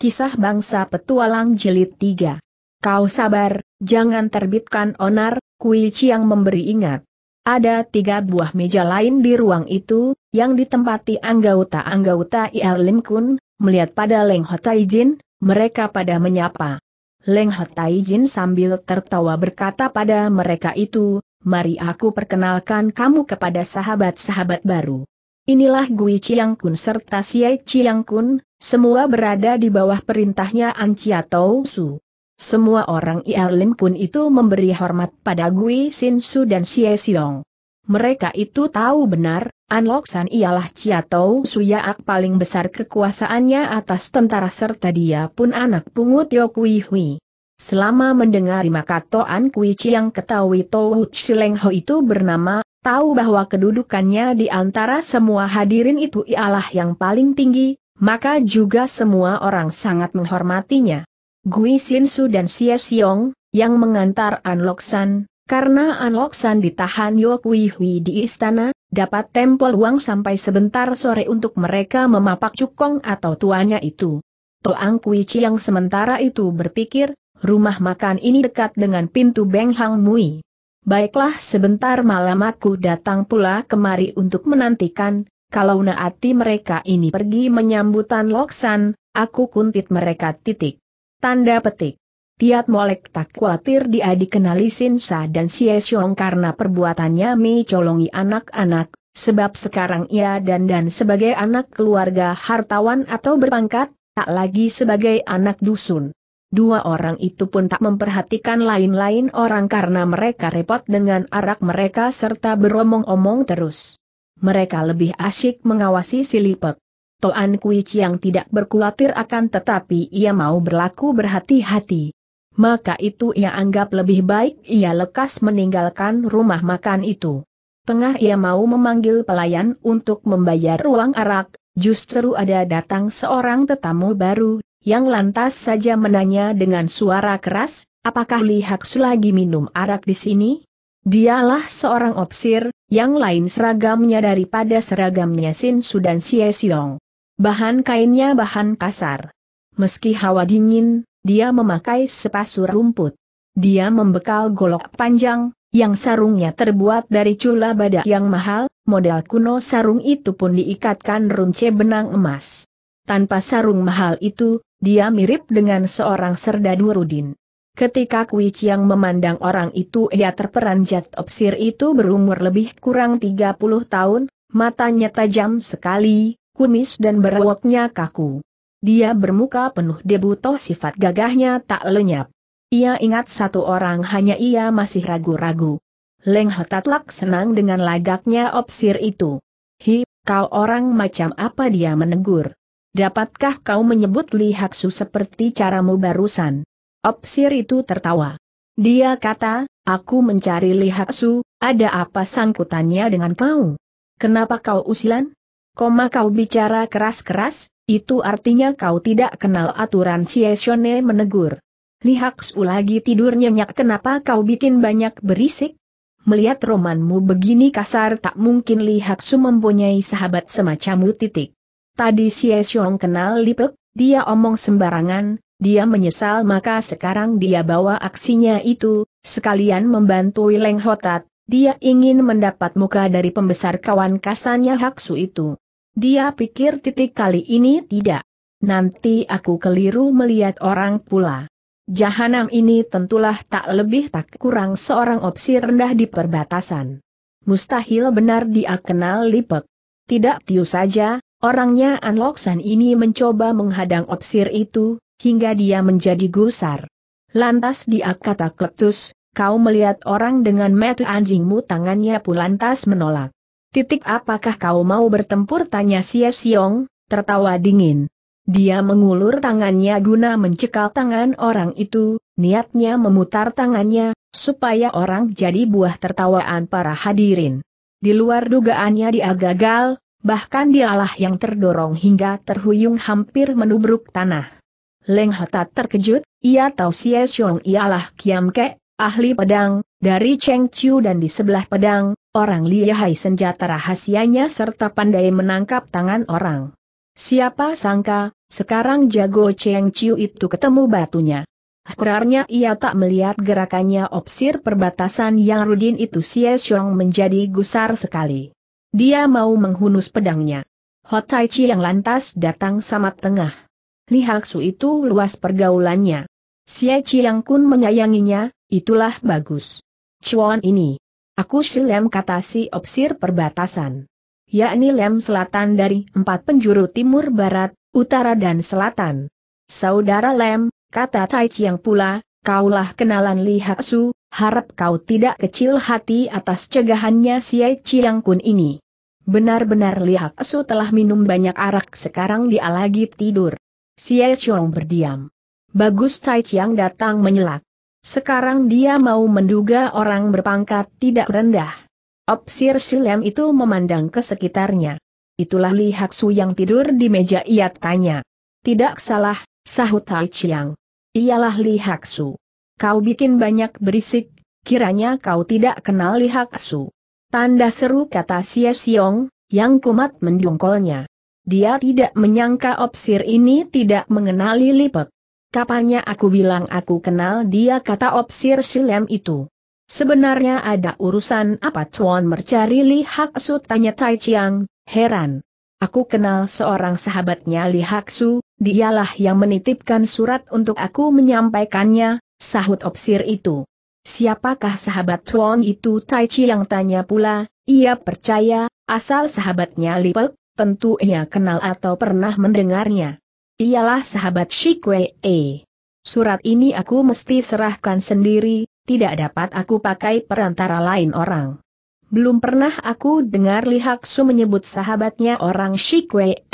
Kisah Bangsa Petualang Jelit 3 Kau sabar, jangan terbitkan onar, Kui Chiang memberi ingat. Ada tiga buah meja lain di ruang itu, yang ditempati anggota-anggota Ia Lim Kun, melihat pada Leng Hotai Jin, mereka pada menyapa. Leng Hotai Jin sambil tertawa berkata pada mereka itu, mari aku perkenalkan kamu kepada sahabat-sahabat baru. Inilah Gui Chiang Kun serta Siai Chiang Kun, semua berada di bawah perintahnya Ancia Tau Su. Semua orang Ialim Kun itu memberi hormat pada Gui Sin Su dan Xie Xiong. Mereka itu tahu benar, An San ialah Chia Su Yaak paling besar kekuasaannya atas tentara serta dia pun anak pungut Yo Kui Hui. Selama mendengar maka Toan Kui Chiang ketahui Tau Shileng Ho itu bernama tahu bahwa kedudukannya di antara semua hadirin itu ialah yang paling tinggi, maka juga semua orang sangat menghormatinya. Gui Xinsu dan Xie Xiong, yang mengantar An Loksan, karena An Loksan ditahan Yo Kui Hui di istana, dapat tempel uang sampai sebentar sore untuk mereka memapak cukong atau tuannya itu. Toang Kui yang sementara itu berpikir, rumah makan ini dekat dengan pintu Beng Hang Mui. Baiklah sebentar malam aku datang pula kemari untuk menantikan, kalau naati mereka ini pergi menyambutan Loksan, aku kuntit mereka titik. Tanda petik. Tiat Molek tak khawatir dia dikenali Sinsa dan Sia Siong karena perbuatannya mencolongi anak-anak, sebab sekarang ia dan dan sebagai anak keluarga hartawan atau berpangkat, tak lagi sebagai anak dusun. Dua orang itu pun tak memperhatikan lain-lain orang karena mereka repot dengan arak mereka serta beromong-omong terus mereka lebih asyik mengawasi si Lipek. Toan Kui Chiang tidak berkulatir akan tetapi ia mau berlaku berhati-hati. Maka itu ia anggap lebih baik ia lekas meninggalkan rumah makan itu. Tengah ia mau memanggil pelayan untuk membayar ruang arak, justru ada datang seorang tetamu baru, yang lantas saja menanya dengan suara keras, apakah Li Haksu minum arak di sini? Dialah seorang opsir, yang lain seragamnya daripada seragamnya Sin Sudan Siesiong. Bahan kainnya bahan kasar. Meski hawa dingin, dia memakai sepasur rumput. Dia membekal golok panjang, yang sarungnya terbuat dari cula badak yang mahal, model kuno sarung itu pun diikatkan runce benang emas. Tanpa sarung mahal itu, dia mirip dengan seorang serdadu Rudin. Ketika Kui Chiang memandang orang itu ia terperanjat Obsir itu berumur lebih kurang 30 tahun, matanya tajam sekali, kumis dan berwoknya kaku. Dia bermuka penuh debu toh sifat gagahnya tak lenyap. Ia ingat satu orang hanya ia masih ragu-ragu. Leng Hotatlak senang dengan lagaknya Obsir itu. Hi, kau orang macam apa dia menegur. Dapatkah kau menyebut lihaksu seperti caramu barusan? Opsir itu tertawa. Dia kata, aku mencari Lihaksu, ada apa sangkutannya dengan kau? Kenapa kau usilan? Koma kau bicara keras-keras, itu artinya kau tidak kenal aturan Sieshone menegur. Lihaksu lagi tidur nyenyak kenapa kau bikin banyak berisik? Melihat romanmu begini kasar tak mungkin Lihaksu mempunyai sahabat semacammu titik. Tadi Sieshong kenal Lipek, dia omong sembarangan, dia menyesal maka sekarang dia bawa aksinya itu, sekalian membantu Wileng Hotat, dia ingin mendapat muka dari pembesar kawan kasannya Haksu itu. Dia pikir titik kali ini tidak. Nanti aku keliru melihat orang pula. Jahanam ini tentulah tak lebih tak kurang seorang opsi rendah di perbatasan. Mustahil benar dia kenal Lipek. Tidak tiu saja, orangnya Anloksan ini mencoba menghadang opsir itu, hingga dia menjadi gusar. Lantas dia kata kletus, kau melihat orang dengan metu anjingmu tangannya pun lantas menolak. Titik apakah kau mau bertempur tanya Sia Siong, tertawa dingin. Dia mengulur tangannya guna mencekal tangan orang itu, niatnya memutar tangannya, supaya orang jadi buah tertawaan para hadirin. Di luar dugaannya dia gagal, bahkan dialah yang terdorong hingga terhuyung hampir menubruk tanah. Leng Hotat terkejut, ia tahu Xie Xiong ialah Kiam Ke, ahli pedang, dari Cheng Chiu dan di sebelah pedang, orang lihai senjata rahasianya serta pandai menangkap tangan orang. Siapa sangka, sekarang jago Cheng Chiu itu ketemu batunya. Akurarnya ia tak melihat gerakannya opsir perbatasan yang Rudin itu Xie Xiong menjadi gusar sekali. Dia mau menghunus pedangnya. Hotai Chi yang lantas datang sama tengah. Li Haksu itu luas pergaulannya. Xie Chiang Kun menyayanginya, itulah bagus. Cuan ini. Aku lem kata si opsir perbatasan. Yakni lem selatan dari empat penjuru timur barat, utara dan selatan. Saudara lem, kata Tai Chiang pula, kaulah kenalan Li Haksu, harap kau tidak kecil hati atas cegahannya si Chiang Kun ini. Benar-benar Li Haksu telah minum banyak arak sekarang dia lagi tidur. Xie Chong berdiam. Bagus Tai Chiang datang menyelak. Sekarang dia mau menduga orang berpangkat tidak rendah. Opsir Silem itu memandang ke sekitarnya. Itulah Li Haksu yang tidur di meja ia tanya. Tidak salah, sahut Tai Chiang. Ialah Li Haksu. Kau bikin banyak berisik, kiranya kau tidak kenal Li Haksu. Tanda seru kata Xie Xiong, yang kumat mendongkolnya. Dia tidak menyangka Opsir ini tidak mengenali Lipek. Kapannya aku bilang aku kenal dia kata Opsir Silem itu. Sebenarnya ada urusan apa Tuan mencari Li Hak Su tanya Tai Chiang, heran. Aku kenal seorang sahabatnya Li Hak Su, dialah yang menitipkan surat untuk aku menyampaikannya, sahut Opsir itu. Siapakah sahabat Tuan itu Tai Chiang tanya pula, ia percaya, asal sahabatnya Li Pek, tentu ia kenal atau pernah mendengarnya. Ialah sahabat Shikwe Surat ini aku mesti serahkan sendiri, tidak dapat aku pakai perantara lain orang. Belum pernah aku dengar Li Su menyebut sahabatnya orang Shikwe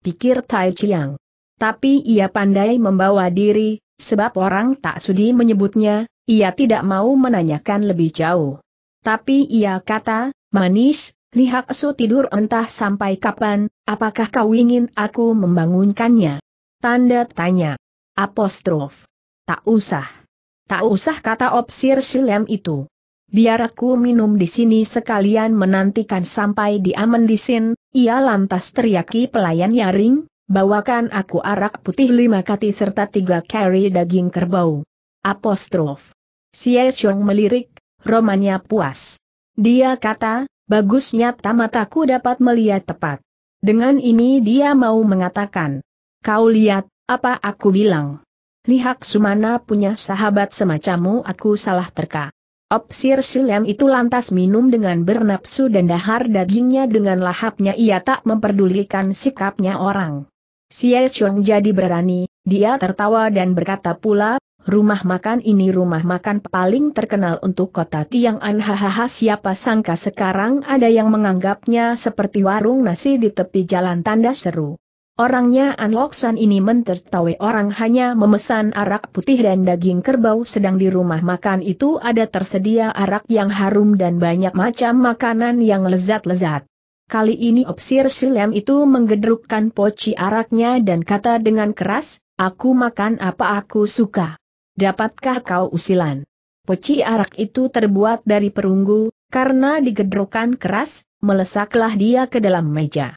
pikir Tai Chiang. Tapi ia pandai membawa diri, sebab orang tak sudi menyebutnya, ia tidak mau menanyakan lebih jauh. Tapi ia kata, manis, Lihat Su tidur entah sampai kapan, apakah kau ingin aku membangunkannya? Tanda tanya. Apostrof. Tak usah. Tak usah kata opsir silem itu. Biar aku minum di sini sekalian menantikan sampai dia mendisin, ia lantas teriaki pelayan Yaring, bawakan aku arak putih lima kati serta tiga kari daging kerbau. Apostrof. Si Xiong melirik, romannya puas. Dia kata, Bagusnya tamataku dapat melihat tepat. Dengan ini dia mau mengatakan. Kau lihat, apa aku bilang. Lihat Sumana punya sahabat semacammu aku salah terka. Opsir Silem itu lantas minum dengan bernapsu dan dahar dagingnya dengan lahapnya ia tak memperdulikan sikapnya orang. Xie Chong jadi berani, dia tertawa dan berkata pula, Rumah makan ini rumah makan paling terkenal untuk kota Tiang'an hahaha siapa sangka sekarang ada yang menganggapnya seperti warung nasi di tepi jalan tanda seru. Orangnya An Loksan ini mentertawa orang hanya memesan arak putih dan daging kerbau sedang di rumah makan itu ada tersedia arak yang harum dan banyak macam makanan yang lezat-lezat. Kali ini Opsir Silem itu menggedrukkan poci araknya dan kata dengan keras, aku makan apa aku suka dapatkah kau usilan? Peci arak itu terbuat dari perunggu, karena digedrokan keras, melesaklah dia ke dalam meja.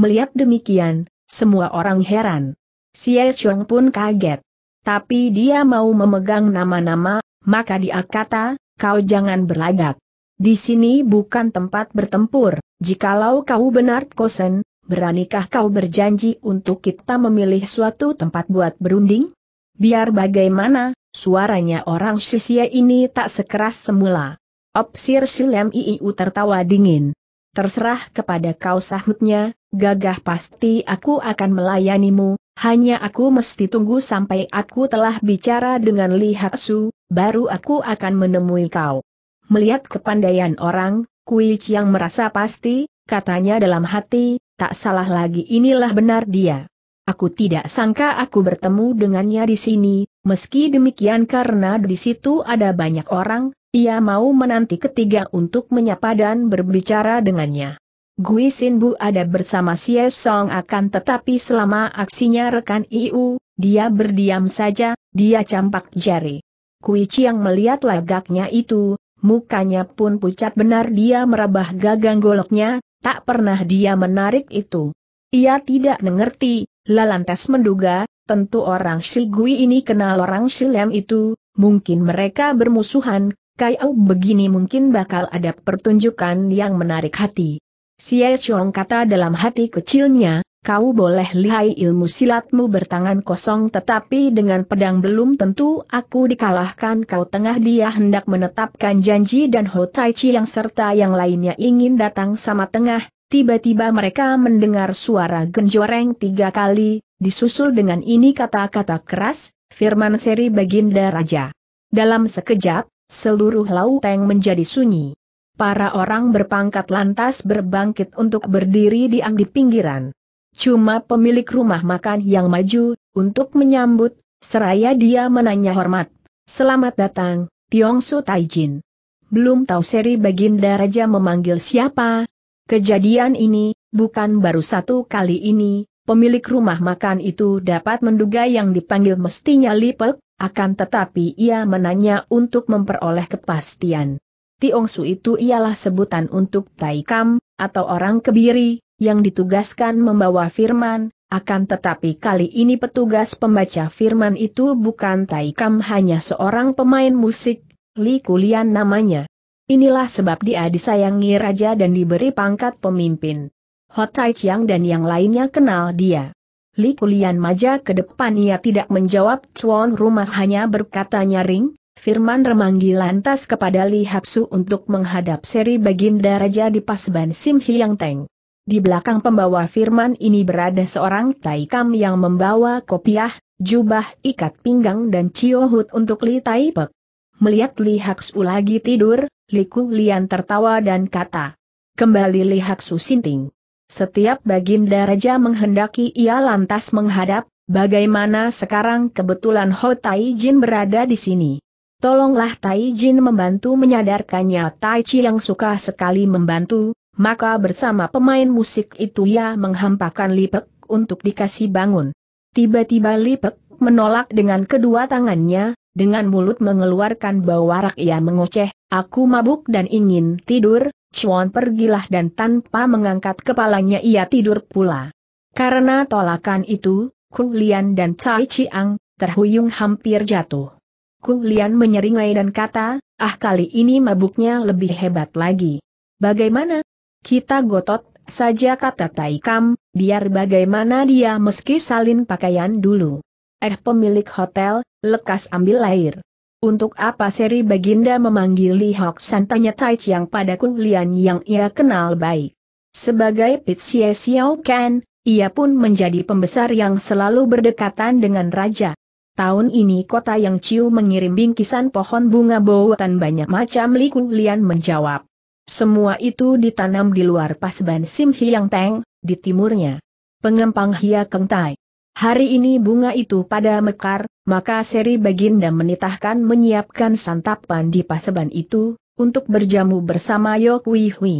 Melihat demikian, semua orang heran. Xie Xiong pun kaget. Tapi dia mau memegang nama-nama, maka dia kata, kau jangan berlagak. Di sini bukan tempat bertempur, jikalau kau benar kosen, beranikah kau berjanji untuk kita memilih suatu tempat buat berunding? Biar bagaimana, Suaranya orang Sisia ini tak sekeras semula. Opsir Silem Iiu tertawa dingin. Terserah kepada kau sahutnya, gagah pasti aku akan melayanimu, hanya aku mesti tunggu sampai aku telah bicara dengan Li Haksu, baru aku akan menemui kau. Melihat kepandaian orang, Kui Chiang merasa pasti, katanya dalam hati, tak salah lagi inilah benar dia. Aku tidak sangka aku bertemu dengannya di sini, meski demikian karena di situ ada banyak orang, ia mau menanti ketiga untuk menyapa dan berbicara dengannya. Gui Sin Bu ada bersama Xie Song akan tetapi selama aksinya rekan Iu, dia berdiam saja, dia campak jari. Kui Chiang melihat lagaknya itu, mukanya pun pucat benar dia merabah gagang goloknya, tak pernah dia menarik itu. Ia tidak mengerti, Lalantes menduga, tentu orang Silgui ini kenal orang Shilem itu, mungkin mereka bermusuhan, kayau begini mungkin bakal ada pertunjukan yang menarik hati. Si Chong kata dalam hati kecilnya, kau boleh lihai ilmu silatmu bertangan kosong tetapi dengan pedang belum tentu aku dikalahkan kau tengah dia hendak menetapkan janji dan Ho Tai Chi yang serta yang lainnya ingin datang sama tengah, tiba-tiba mereka mendengar suara genjoreng tiga kali, disusul dengan ini kata-kata keras, firman seri baginda raja. Dalam sekejap, seluruh lauteng menjadi sunyi. Para orang berpangkat lantas berbangkit untuk berdiri di ang di pinggiran. Cuma pemilik rumah makan yang maju, untuk menyambut, seraya dia menanya hormat. Selamat datang, Tiong Su Taijin. Belum tahu seri baginda raja memanggil siapa, Kejadian ini, bukan baru satu kali ini, pemilik rumah makan itu dapat menduga yang dipanggil mestinya Lipek, akan tetapi ia menanya untuk memperoleh kepastian. Tiongsu itu ialah sebutan untuk Taikam, atau orang kebiri, yang ditugaskan membawa firman, akan tetapi kali ini petugas pembaca firman itu bukan Taikam hanya seorang pemain musik, Li Kulian namanya. Inilah sebab dia disayangi raja dan diberi pangkat pemimpin. Hotai Chiang dan yang lainnya kenal dia. Li Kulian maja ke depan ia tidak menjawab Chuan rumah hanya berkata nyaring, Firman remanggi lantas kepada Li Hapsu untuk menghadap seri baginda raja di Pasban Sim Hiang Teng. Di belakang pembawa firman ini berada seorang Taikam yang membawa kopiah, jubah ikat pinggang dan ciohut untuk Li Taipek. Melihat Li Hapsu lagi tidur, Liku Lian tertawa dan kata. Kembali lihak Susinting. Setiap baginda raja menghendaki ia lantas menghadap, bagaimana sekarang kebetulan Ho Tai Jin berada di sini. Tolonglah Tai Jin membantu menyadarkannya Tai Chi yang suka sekali membantu, maka bersama pemain musik itu ia menghampakan Lipek untuk dikasih bangun. Tiba-tiba Lipek menolak dengan kedua tangannya, dengan mulut mengeluarkan bau warak ia mengoceh, aku mabuk dan ingin tidur, Chuan pergilah dan tanpa mengangkat kepalanya ia tidur pula. Karena tolakan itu, Lian dan Tai Chiang, terhuyung hampir jatuh. Lian menyeringai dan kata, ah kali ini mabuknya lebih hebat lagi. Bagaimana? Kita gotot saja kata Tai Kam, biar bagaimana dia meski salin pakaian dulu. Eh pemilik hotel, lekas ambil air. Untuk apa seri Baginda memanggil Li Hok San tanya Tai Chiang pada Kun Lian yang ia kenal baik. Sebagai Pit Sia Xiao Kan, ia pun menjadi pembesar yang selalu berdekatan dengan raja. Tahun ini kota yang Ciu mengirim bingkisan pohon bunga bawatan banyak macam Li Kun Lian menjawab. Semua itu ditanam di luar Pasban Sim Hiang Teng, di timurnya. Pengempang Hia Keng Tai. Hari ini bunga itu pada mekar, maka seri Baginda menitahkan menyiapkan santapan di paseban itu, untuk berjamu bersama Yok Wi Hui.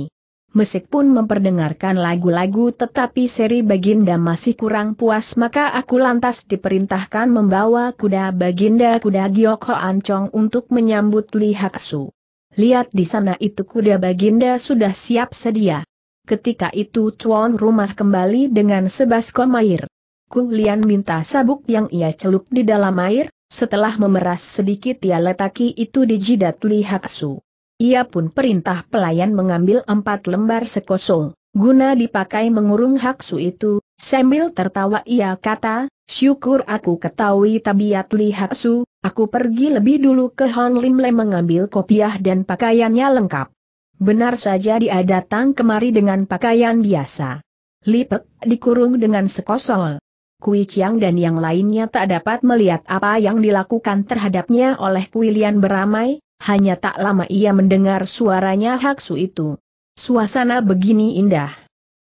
Meskipun memperdengarkan lagu-lagu tetapi seri Baginda masih kurang puas maka aku lantas diperintahkan membawa kuda Baginda kuda Giok Ancong untuk menyambut Li Hak Su. Lihat di sana itu kuda Baginda sudah siap sedia. Ketika itu tuan rumah kembali dengan sebaskom air. Ku minta sabuk yang ia celup di dalam air, setelah memeras sedikit ia letaki itu di jidat Li Haksu. Ia pun perintah pelayan mengambil empat lembar sekosong, guna dipakai mengurung Haksu itu, sambil tertawa ia kata, syukur aku ketahui tabiat Li Haksu, aku pergi lebih dulu ke Hon Lim Le mengambil kopiah dan pakaiannya lengkap. Benar saja dia datang kemari dengan pakaian biasa. Lipek dikurung dengan sekosol. Kui Chiang dan yang lainnya tak dapat melihat apa yang dilakukan terhadapnya oleh Kui Lian beramai, hanya tak lama ia mendengar suaranya Hak Su itu. Suasana begini indah.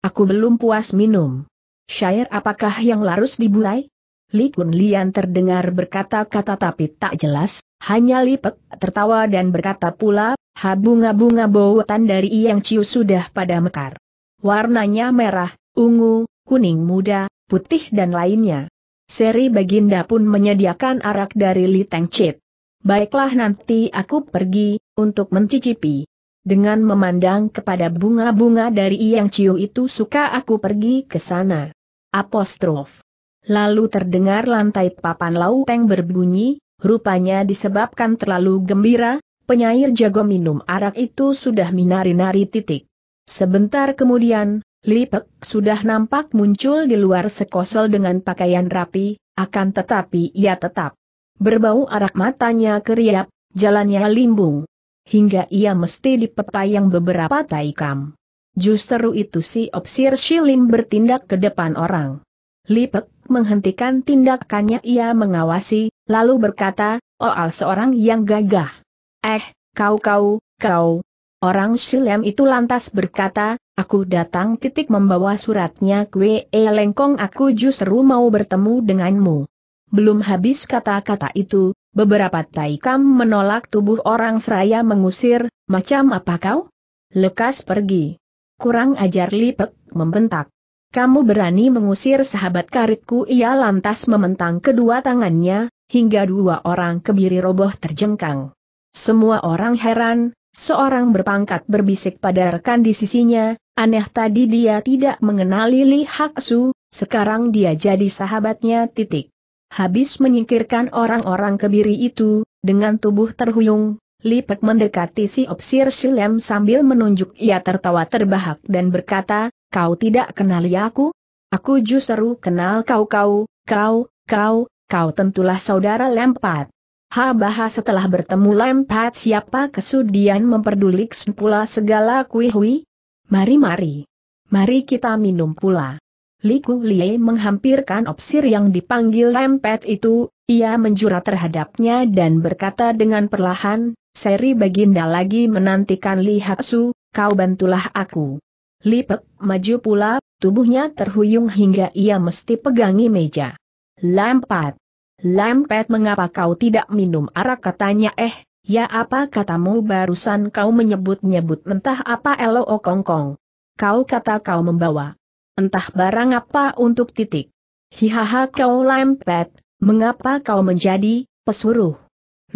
Aku belum puas minum. Syair apakah yang larus dibulai? Li Kun Lian terdengar berkata-kata tapi tak jelas, hanya Li Pek tertawa dan berkata pula, habunga-bunga bautan dari Yang Ciu sudah pada mekar. Warnanya merah, ungu, kuning muda, putih dan lainnya. Seri Baginda pun menyediakan arak dari Teng Chit. Baiklah nanti aku pergi, untuk mencicipi. Dengan memandang kepada bunga-bunga dari Yang Ciu itu suka aku pergi ke sana. Apostrof. Lalu terdengar lantai papan lauteng berbunyi, rupanya disebabkan terlalu gembira, penyair jago minum arak itu sudah minari-nari titik. Sebentar kemudian, Lipek sudah nampak muncul di luar sekosel dengan pakaian rapi, akan tetapi ia tetap berbau arak matanya keriap, jalannya limbung. Hingga ia mesti dipepayang beberapa taikam. Justru itu si Opsir Shilim bertindak ke depan orang. Lipek menghentikan tindakannya ia mengawasi, lalu berkata, Oal seorang yang gagah. Eh, kau kau, kau. Orang Shilem itu lantas berkata, Aku datang titik membawa suratnya Kue e Lengkong aku justru mau bertemu denganmu. Belum habis kata-kata itu, beberapa taikam menolak tubuh orang seraya mengusir, macam apa kau? Lekas pergi. Kurang ajar lipek, membentak. Kamu berani mengusir sahabat karibku ia lantas mementang kedua tangannya, hingga dua orang kebiri roboh terjengkang. Semua orang heran, Seorang berpangkat berbisik pada rekan di sisinya, aneh tadi dia tidak mengenali Li Haksu, sekarang dia jadi sahabatnya titik. Habis menyingkirkan orang-orang kebiri itu, dengan tubuh terhuyung, Li Pek mendekati si Opsir Silem sambil menunjuk ia tertawa terbahak dan berkata, kau tidak kenali aku? Aku justru kenal kau-kau, kau, kau, kau tentulah saudara Lempat. Ha setelah bertemu lempat siapa kesudian memperdulik pula segala kui Mari-mari. Mari kita minum pula. Liku Lie menghampirkan opsir yang dipanggil lempet itu, ia menjura terhadapnya dan berkata dengan perlahan, Seri Baginda lagi menantikan Li Hatsu, kau bantulah aku. Lipek maju pula, tubuhnya terhuyung hingga ia mesti pegangi meja. Lempat. Lampet mengapa kau tidak minum arak katanya eh, ya apa katamu barusan kau menyebut-nyebut entah apa elo o oh, kongkong. Kau kata kau membawa. Entah barang apa untuk titik. Hihaha kau lampet, mengapa kau menjadi pesuruh?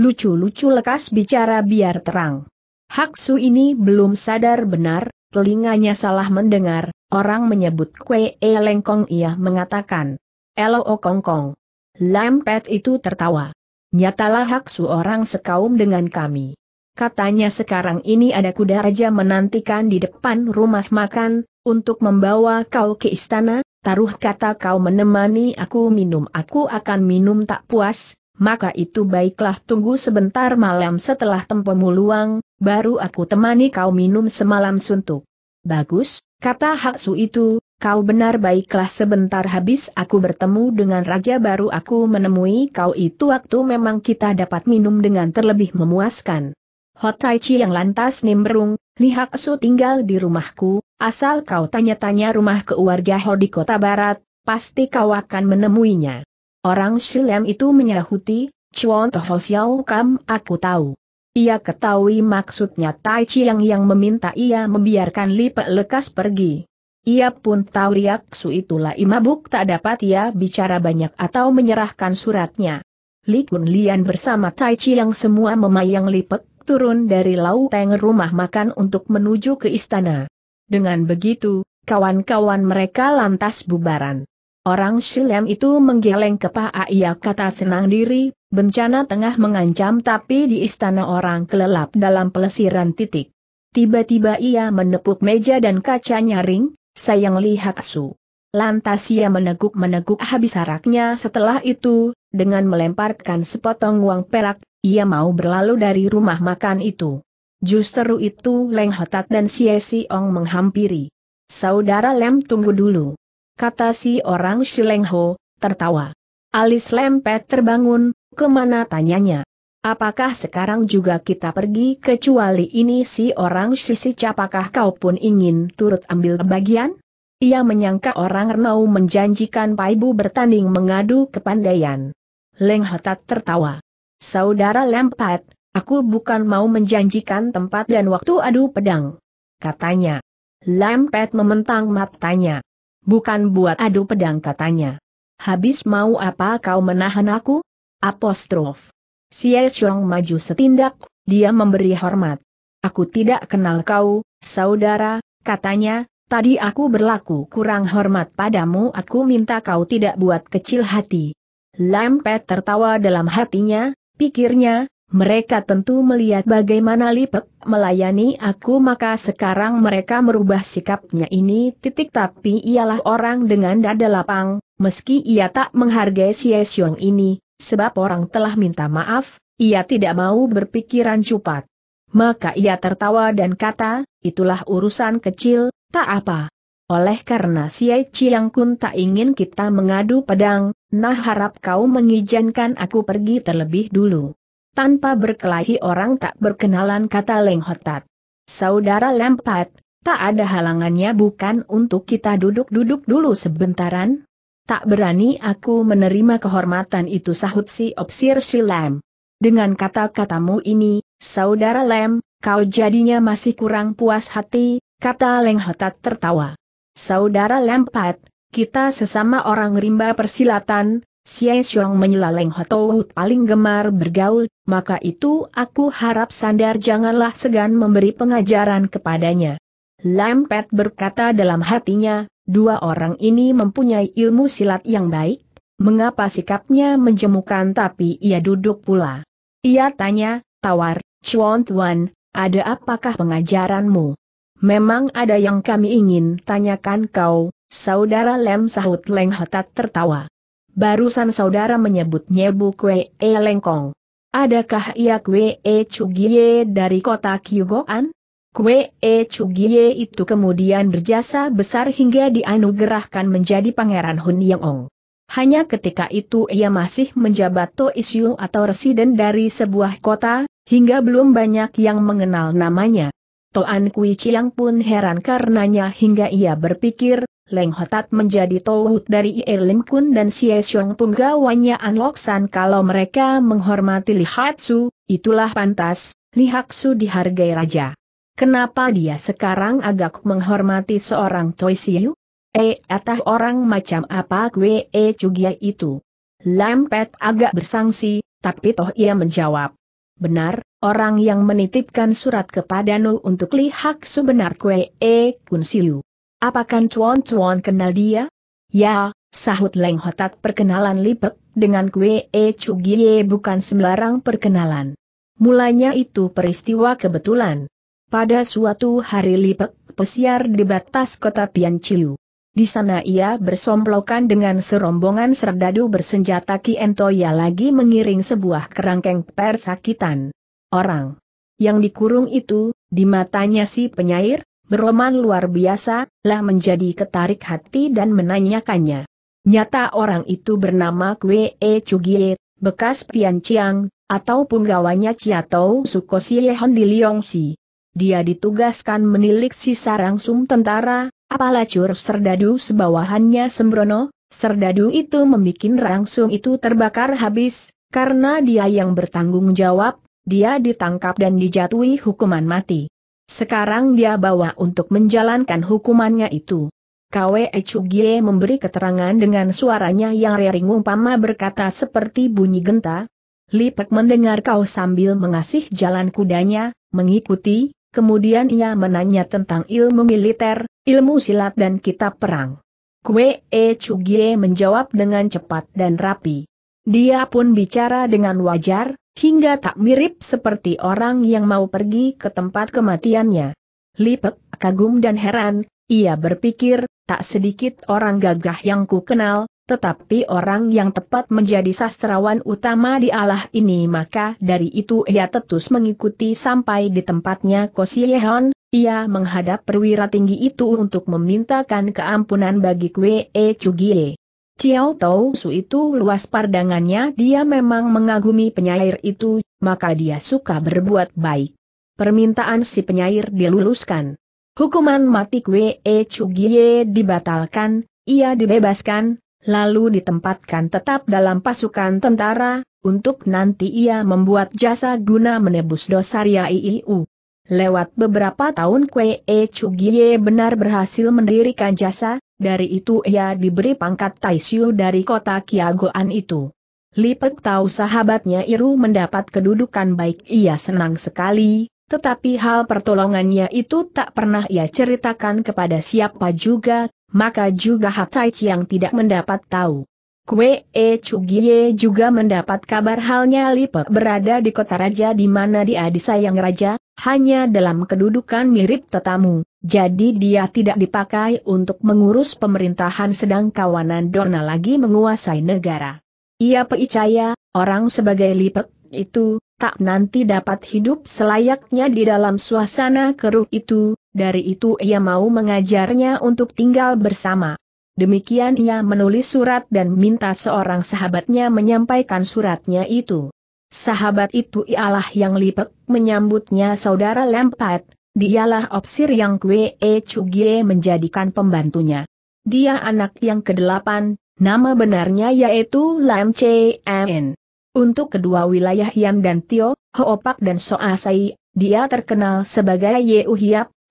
Lucu-lucu lekas bicara biar terang. Haksu ini belum sadar benar, telinganya salah mendengar, orang menyebut kue elengkong, lengkong ia mengatakan. Elo o oh, kongkong. Lampet itu tertawa. Nyatalah hak seorang sekaum dengan kami. Katanya sekarang ini ada kuda raja menantikan di depan rumah makan, untuk membawa kau ke istana, taruh kata kau menemani aku minum aku akan minum tak puas, maka itu baiklah tunggu sebentar malam setelah tempomu luang, baru aku temani kau minum semalam suntuk. Bagus, kata Haksu itu, kau benar baiklah sebentar habis aku bertemu dengan raja baru aku menemui kau itu waktu memang kita dapat minum dengan terlebih memuaskan. Hot Tai Chi yang lantas nimbrung, lihat Su tinggal di rumahku, asal kau tanya-tanya rumah keluarga Ho di kota barat, pasti kau akan menemuinya. Orang Silem itu menyahuti, Chuan Toho Xiao Kam aku tahu. Ia ketahui maksudnya Tai Chi yang yang meminta ia membiarkan Li pe Lekas pergi. Ia pun tahu Riaksu itulah imabuk tak dapat ia bicara banyak atau menyerahkan suratnya. Li Kun Lian bersama Tai Chi yang semua memayang lipek turun dari Teng rumah makan untuk menuju ke istana. Dengan begitu, kawan-kawan mereka lantas bubaran. Orang Shilem itu menggeleng kepala ia kata senang diri, bencana tengah mengancam tapi di istana orang kelelap dalam pelesiran titik. Tiba-tiba ia menepuk meja dan kaca nyaring, sayang Li Haksu. Lantas ia meneguk-meneguk habis araknya setelah itu, dengan melemparkan sepotong uang perak, ia mau berlalu dari rumah makan itu. Justru itu Leng Hotat dan Si Si Ong menghampiri. Saudara Lem tunggu dulu. Kata si orang Shileng Ho, tertawa. Alis pet terbangun, kemana tanyanya. Apakah sekarang juga kita pergi kecuali ini si orang sisi capakah kau pun ingin turut ambil bagian? Ia menyangka orang Renau menjanjikan Paibu bertanding mengadu kepandaian. Leng Hotat tertawa. Saudara Lempat, aku bukan mau menjanjikan tempat dan waktu adu pedang. Katanya. Lempet mementang matanya. Bukan buat adu pedang katanya. Habis mau apa kau menahan aku? Apostrof. Xie Chong maju setindak, dia memberi hormat. Aku tidak kenal kau, saudara, katanya, tadi aku berlaku kurang hormat padamu aku minta kau tidak buat kecil hati. Lampet tertawa dalam hatinya, pikirnya, mereka tentu melihat bagaimana Lipek melayani aku maka sekarang mereka merubah sikapnya ini titik tapi ialah orang dengan dada lapang, meski ia tak menghargai si Xiong ini, sebab orang telah minta maaf, ia tidak mau berpikiran cupat. Maka ia tertawa dan kata, itulah urusan kecil, tak apa. Oleh karena Siai Chiang Kun tak ingin kita mengadu pedang, nah harap kau mengizinkan aku pergi terlebih dulu. Tanpa berkelahi orang tak berkenalan kata Leng Hotat. Saudara Lempat, tak ada halangannya bukan untuk kita duduk-duduk dulu sebentaran? Tak berani aku menerima kehormatan itu sahut si Opsir si Lem. Dengan kata-katamu ini, saudara Lem, kau jadinya masih kurang puas hati, kata Leng Hotat tertawa. Saudara Pat, kita sesama orang rimba persilatan, Xie Xiong menyela Leng Hotowut paling gemar bergaul, maka itu aku harap Sandar janganlah segan memberi pengajaran kepadanya. Lempet berkata dalam hatinya, Dua orang ini mempunyai ilmu silat yang baik, mengapa sikapnya menjemukan tapi ia duduk pula. Ia tanya, tawar, Chuan Tuan, ada apakah pengajaranmu? Memang ada yang kami ingin tanyakan kau, saudara Lem sahut Leng Hotat tertawa. Barusan saudara menyebutnya nyebu Kwe e lengkong. Adakah ia kue e Chugie dari kota Kyugoan? Kue E Chugie itu kemudian berjasa besar hingga dianugerahkan menjadi Pangeran Hun Yang Ong. Hanya ketika itu ia masih menjabat To Isyu atau residen dari sebuah kota, hingga belum banyak yang mengenal namanya. Toan Kui Chiang pun heran karenanya hingga ia berpikir, Leng Hotat menjadi Tohut dari Ie Lim Kun dan Sia Xiong penggawanya An San kalau mereka menghormati Li Hatsu, itulah pantas, Li Lihatsu dihargai raja. Kenapa dia sekarang agak menghormati seorang Choi Siu? Eh, atah orang macam apa kwee e cugia itu? Lampet agak bersangsi, tapi toh ia menjawab. Benar, orang yang menitipkan surat kepada Nu untuk lihat sebenar kue e kun siu. Apakah cuan-cuan kenal dia? Ya, sahut Leng Hotat perkenalan lipek, dengan kue e cugie bukan sembarang perkenalan. Mulanya itu peristiwa kebetulan. Pada suatu hari Lipek pesiar di batas kota Pianciu. Di sana ia bersomplokan dengan serombongan serdadu bersenjata Kientoya lagi mengiring sebuah kerangkeng persakitan. Orang yang dikurung itu, di matanya si penyair, beroman luar biasa, lah menjadi ketarik hati dan menanyakannya. Nyata orang itu bernama Kwe E Chugie, bekas Pianciang, Chiang, atau punggawanya Chiatou Sukosiehan di dia ditugaskan menilik sisa rangsum tentara, cur serdadu sebawahannya sembrono, serdadu itu membuat rangsum itu terbakar habis, karena dia yang bertanggung jawab, dia ditangkap dan dijatuhi hukuman mati. Sekarang dia bawa untuk menjalankan hukumannya itu. Kwe Chugie memberi keterangan dengan suaranya yang rering umpama berkata seperti bunyi genta. Lipek mendengar kau sambil mengasih jalan kudanya, mengikuti, Kemudian ia menanya tentang ilmu militer, ilmu silat dan kitab perang. Kue E Chugie menjawab dengan cepat dan rapi. Dia pun bicara dengan wajar, hingga tak mirip seperti orang yang mau pergi ke tempat kematiannya. Lipek kagum dan heran, ia berpikir, tak sedikit orang gagah yang ku kenal, tetapi orang yang tepat menjadi sastrawan utama di Allah ini maka dari itu ia tetus mengikuti sampai di tempatnya Kosiehon, ia menghadap perwira tinggi itu untuk memintakan keampunan bagi Kwe E Chugie. Ciao Tau Su itu luas pardangannya dia memang mengagumi penyair itu, maka dia suka berbuat baik. Permintaan si penyair diluluskan. Hukuman mati Kwe E Chugie dibatalkan, ia dibebaskan, lalu ditempatkan tetap dalam pasukan tentara, untuk nanti ia membuat jasa guna menebus dosa Ria IIU. Lewat beberapa tahun Kwe E Chugie benar berhasil mendirikan jasa, dari itu ia diberi pangkat Taishu dari kota Kiagoan itu. Lipet tahu sahabatnya Iru mendapat kedudukan baik ia senang sekali, tetapi hal pertolongannya itu tak pernah ia ceritakan kepada siapa juga, maka juga Hatai yang tidak mendapat tahu. Kue E Chugie juga mendapat kabar halnya Lipe berada di kota raja di mana dia disayang raja, hanya dalam kedudukan mirip tetamu, jadi dia tidak dipakai untuk mengurus pemerintahan sedang kawanan Dorna lagi menguasai negara. Ia percaya, orang sebagai Lipe itu, tak nanti dapat hidup selayaknya di dalam suasana keruh itu, dari itu ia mau mengajarnya untuk tinggal bersama. Demikian ia menulis surat dan minta seorang sahabatnya menyampaikan suratnya itu. Sahabat itu ialah yang lipek, menyambutnya saudara Lempat, dialah opsir yang Kwe E chugye menjadikan pembantunya. Dia anak yang kedelapan, nama benarnya yaitu Lam N. Untuk kedua wilayah Yam dan Tio, Hoopak dan Soasai, dia terkenal sebagai Yeu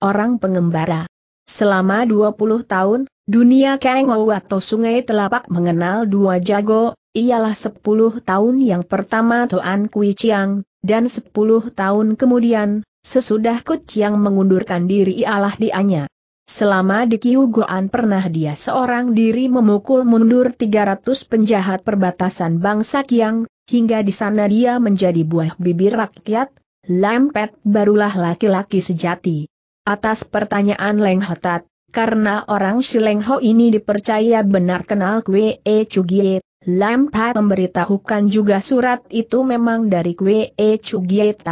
orang pengembara. Selama 20 tahun, dunia Kengou atau Sungai Telapak mengenal dua jago, ialah 10 tahun yang pertama Toan Kui Chiang, dan 10 tahun kemudian, sesudah Ku Chiang mengundurkan diri ialah dianya. Selama di Goan pernah dia seorang diri memukul mundur 300 penjahat perbatasan bangsa Kiang, hingga di sana dia menjadi buah bibir rakyat, lempet barulah laki-laki sejati atas pertanyaan Leng Hotat, karena orang si Leng Ho ini dipercaya benar kenal Kwe E Chugiet, Lam Pat memberitahukan juga surat itu memang dari Kwe E Chugiet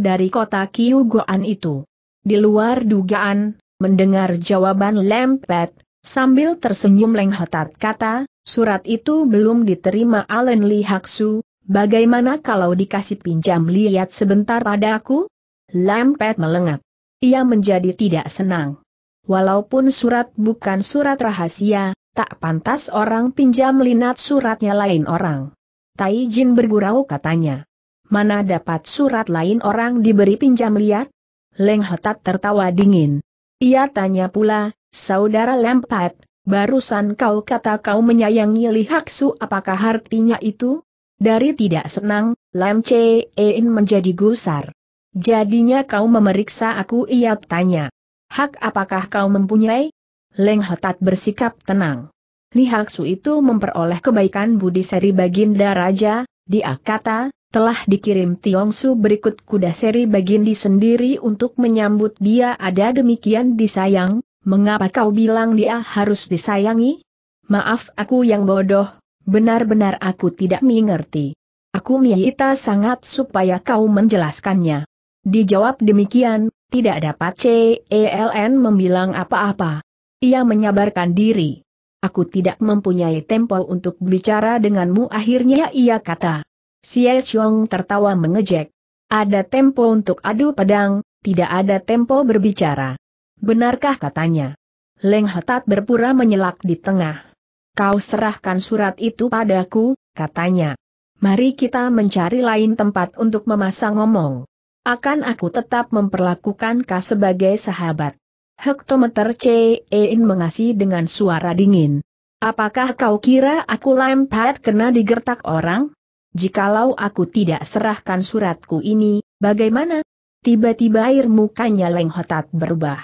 dari kota Kyugoan itu. Di luar dugaan, mendengar jawaban Lam Pat, sambil tersenyum Leng Hotat kata, surat itu belum diterima Allen Li Haksu, bagaimana kalau dikasih pinjam lihat sebentar padaku? Lam Pat melengak ia menjadi tidak senang. Walaupun surat bukan surat rahasia, tak pantas orang pinjam linat suratnya lain orang. Tai Jin bergurau katanya. Mana dapat surat lain orang diberi pinjam lihat? Leng Hotat tertawa dingin. Ia tanya pula, Saudara Lempat, barusan kau kata kau menyayangi Li Haksu, apakah artinya itu? Dari tidak senang, Lam Chein menjadi gusar. Jadinya kau memeriksa aku ia tanya. Hak apakah kau mempunyai? Leng Hotat bersikap tenang. Li Haksu itu memperoleh kebaikan budi seri Baginda Raja, dia kata, telah dikirim Tiongsu berikut kuda seri Bagindi sendiri untuk menyambut dia ada demikian disayang, mengapa kau bilang dia harus disayangi? Maaf aku yang bodoh, benar-benar aku tidak mengerti. Aku minta sangat supaya kau menjelaskannya. Dijawab demikian, tidak dapat CELN membilang apa-apa. Ia menyabarkan diri. Aku tidak mempunyai tempo untuk bicara denganmu akhirnya ia kata. Xie Xiong tertawa mengejek. Ada tempo untuk adu pedang, tidak ada tempo berbicara. Benarkah katanya? Leng Hetat berpura menyelak di tengah. Kau serahkan surat itu padaku, katanya. Mari kita mencari lain tempat untuk memasang ngomong akan aku tetap memperlakukan kau sebagai sahabat. Hektometer C. Ein mengasi dengan suara dingin. Apakah kau kira aku lempar kena digertak orang? Jikalau aku tidak serahkan suratku ini, bagaimana? Tiba-tiba air mukanya lenghotat berubah.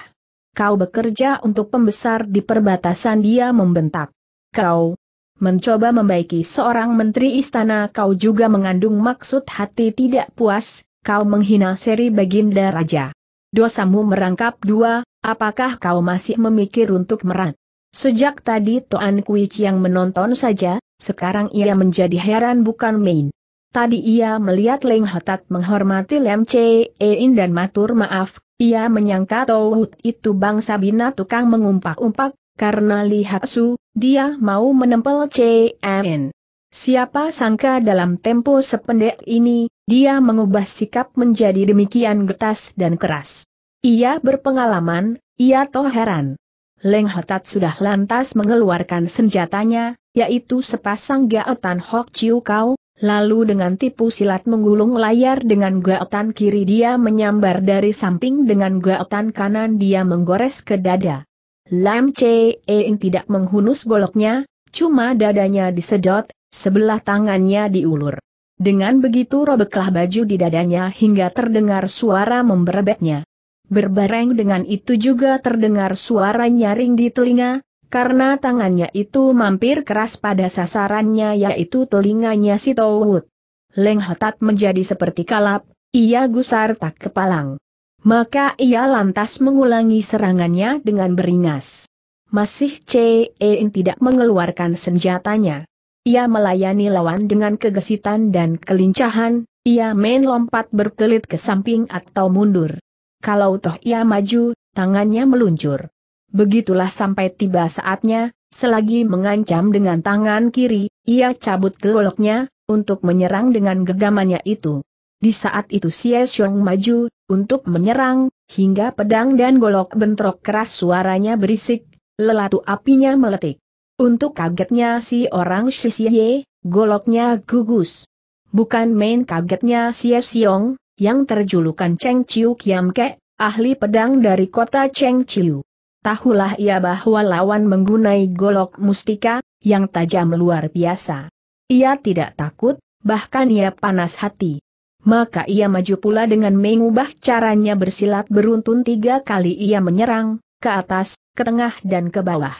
Kau bekerja untuk pembesar di perbatasan dia membentak. Kau mencoba membaiki seorang menteri istana kau juga mengandung maksud hati tidak puas, kau menghina seri baginda raja. Dosamu merangkap dua, apakah kau masih memikir untuk merat? Sejak tadi Toan Kui yang menonton saja, sekarang ia menjadi heran bukan main. Tadi ia melihat Leng Hotat menghormati Lem Che In dan matur maaf, ia menyangka Tauhut itu bangsa bina tukang mengumpak-umpak, karena lihat Su, dia mau menempel Che In. Siapa sangka dalam tempo sependek ini, dia mengubah sikap menjadi demikian getas dan keras. Ia berpengalaman, ia toh heran. Leng Hotat sudah lantas mengeluarkan senjatanya, yaitu sepasang gaotan Hok Chiu Kau, lalu dengan tipu silat menggulung layar dengan gaotan kiri dia menyambar dari samping dengan gaotan kanan dia menggores ke dada. Lam Che Eng tidak menghunus goloknya, cuma dadanya disedot, sebelah tangannya diulur. Dengan begitu robeklah baju di dadanya hingga terdengar suara memberebetnya. Berbareng dengan itu juga terdengar suara nyaring di telinga, karena tangannya itu mampir keras pada sasarannya yaitu telinganya si Towut. Leng Hotat menjadi seperti kalap, ia gusar tak kepalang. Maka ia lantas mengulangi serangannya dengan beringas. Masih C.E.N. tidak mengeluarkan senjatanya. Ia melayani lawan dengan kegesitan dan kelincahan, ia main lompat berkelit ke samping atau mundur. Kalau toh ia maju, tangannya meluncur. Begitulah sampai tiba saatnya, selagi mengancam dengan tangan kiri, ia cabut goloknya, untuk menyerang dengan gegamannya itu. Di saat itu Xie Xiong maju, untuk menyerang, hingga pedang dan golok bentrok keras suaranya berisik, lelatu apinya meletik. Untuk kagetnya si orang Shishie, goloknya gugus. Bukan main kagetnya si Siong, yang terjulukan Cheng Chiu Kiam ahli pedang dari kota Cheng Chiu. Tahulah ia bahwa lawan menggunai golok mustika, yang tajam luar biasa. Ia tidak takut, bahkan ia panas hati. Maka ia maju pula dengan mengubah caranya bersilat beruntun tiga kali ia menyerang, ke atas, ke tengah dan ke bawah.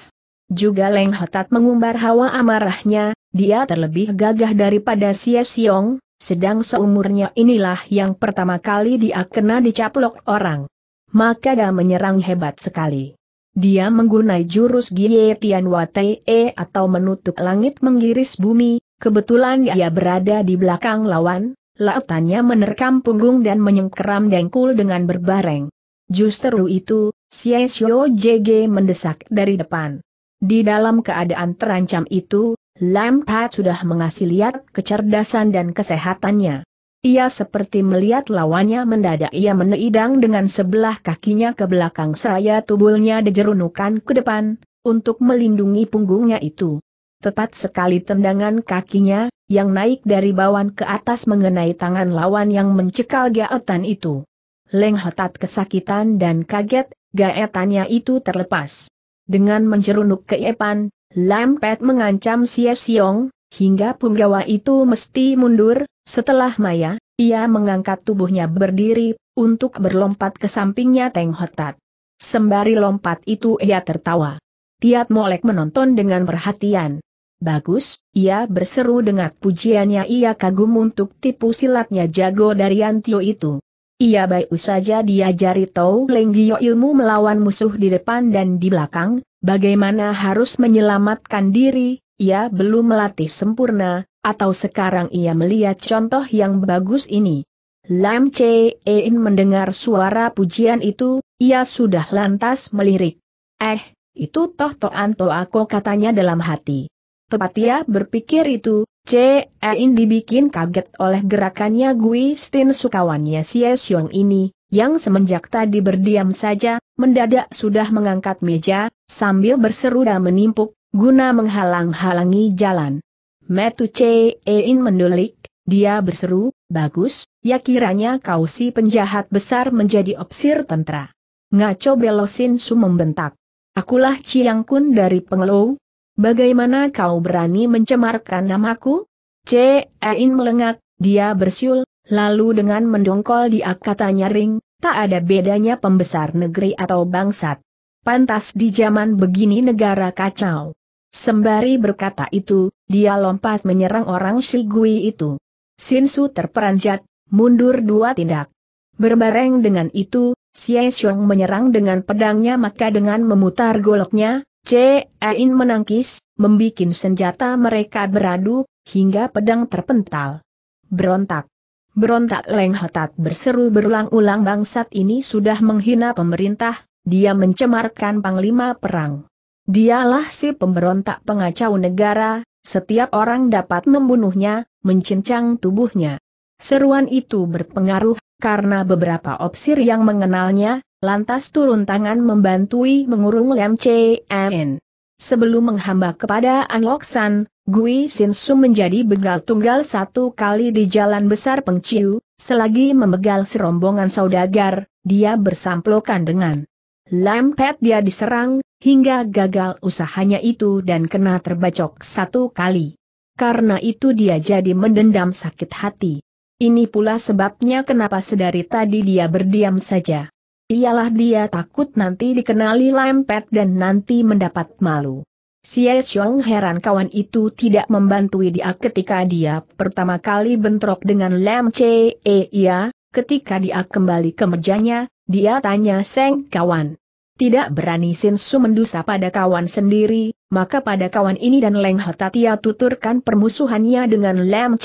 Juga Leng Hotat mengumbar hawa amarahnya, dia terlebih gagah daripada Xie Xiong, sedang seumurnya inilah yang pertama kali dia kena dicaplok orang. Maka dia menyerang hebat sekali. Dia menggunai jurus Gie Tian Wate e atau menutup langit menggiris bumi, kebetulan ia berada di belakang lawan, lautannya menerkam punggung dan menyengkeram dengkul dengan berbareng. Justru itu, Xie Xiong JG mendesak dari depan. Di dalam keadaan terancam itu, Lampard sudah mengasih lihat kecerdasan dan kesehatannya. Ia seperti melihat lawannya mendadak ia meneidang dengan sebelah kakinya ke belakang seraya tubuhnya dijerunukan ke depan, untuk melindungi punggungnya itu. Tepat sekali tendangan kakinya, yang naik dari bawah ke atas mengenai tangan lawan yang mencekal gaetan itu. Leng Hotat kesakitan dan kaget, gaetannya itu terlepas. Dengan menjerunuk ke Epan, Lampet mengancam Sia Siong hingga punggawa itu mesti mundur, setelah Maya, ia mengangkat tubuhnya berdiri, untuk berlompat ke sampingnya Teng Hotat. Sembari lompat itu ia tertawa. Tiat Molek menonton dengan perhatian. Bagus, ia berseru dengan pujiannya ia kagum untuk tipu silatnya jago dari Antio itu. Ia baik saja diajari tahu Lenggio ilmu melawan musuh di depan dan di belakang, bagaimana harus menyelamatkan diri, ia belum melatih sempurna, atau sekarang ia melihat contoh yang bagus ini. Lam Ein mendengar suara pujian itu, ia sudah lantas melirik. Eh, itu toh toan toako aku katanya dalam hati. Pepatia berpikir itu, Cein dibikin kaget oleh gerakannya Gui Stin sukawannya Xie Xiong ini, yang semenjak tadi berdiam saja, mendadak sudah mengangkat meja, sambil berseru dan menimpuk, guna menghalang-halangi jalan. Metu Cein mendulik, dia berseru, bagus, ya kiranya kau si penjahat besar menjadi opsir tentara. Ngaco Belosin Su membentak. Akulah Ciang Kun dari Pengelow, Bagaimana kau berani mencemarkan namaku? In melengak, dia bersiul, lalu dengan mendongkol dia katanya ring, tak ada bedanya pembesar negeri atau bangsat. Pantas di zaman begini negara kacau. Sembari berkata itu, dia lompat menyerang orang Shigui itu. Sinsu terperanjat, mundur dua tindak. Berbareng dengan itu, Xie Xiong menyerang dengan pedangnya maka dengan memutar goloknya, Cein menangkis, membikin senjata mereka beradu, hingga pedang terpental. Berontak. Berontak Leng Hotat berseru berulang-ulang bangsat ini sudah menghina pemerintah, dia mencemarkan panglima perang. Dialah si pemberontak pengacau negara, setiap orang dapat membunuhnya, mencincang tubuhnya. Seruan itu berpengaruh, karena beberapa opsir yang mengenalnya, lantas turun tangan membantui mengurung Lam Chen. Sebelum menghamba kepada An Lok San, Gui Sin Su menjadi begal tunggal satu kali di jalan besar Pengciu, selagi memegal serombongan saudagar, dia bersamplokan dengan Lampet dia diserang, hingga gagal usahanya itu dan kena terbacok satu kali. Karena itu dia jadi mendendam sakit hati. Ini pula sebabnya kenapa sedari tadi dia berdiam saja. Ialah dia takut nanti dikenali lempet dan nanti mendapat malu. Si Xiong heran kawan itu tidak membantui dia ketika dia pertama kali bentrok dengan Lem e eh, ia, ketika dia kembali ke mejanya, dia tanya Seng kawan. Tidak berani Sin Su mendusa pada kawan sendiri, maka pada kawan ini dan Leng Hatatia tuturkan permusuhannya dengan Lem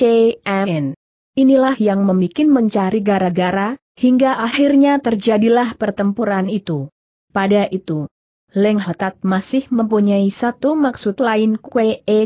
n Inilah yang memikin mencari gara-gara, Hingga akhirnya terjadilah pertempuran itu. Pada itu, Leng Hotat masih mempunyai satu maksud lain Kue E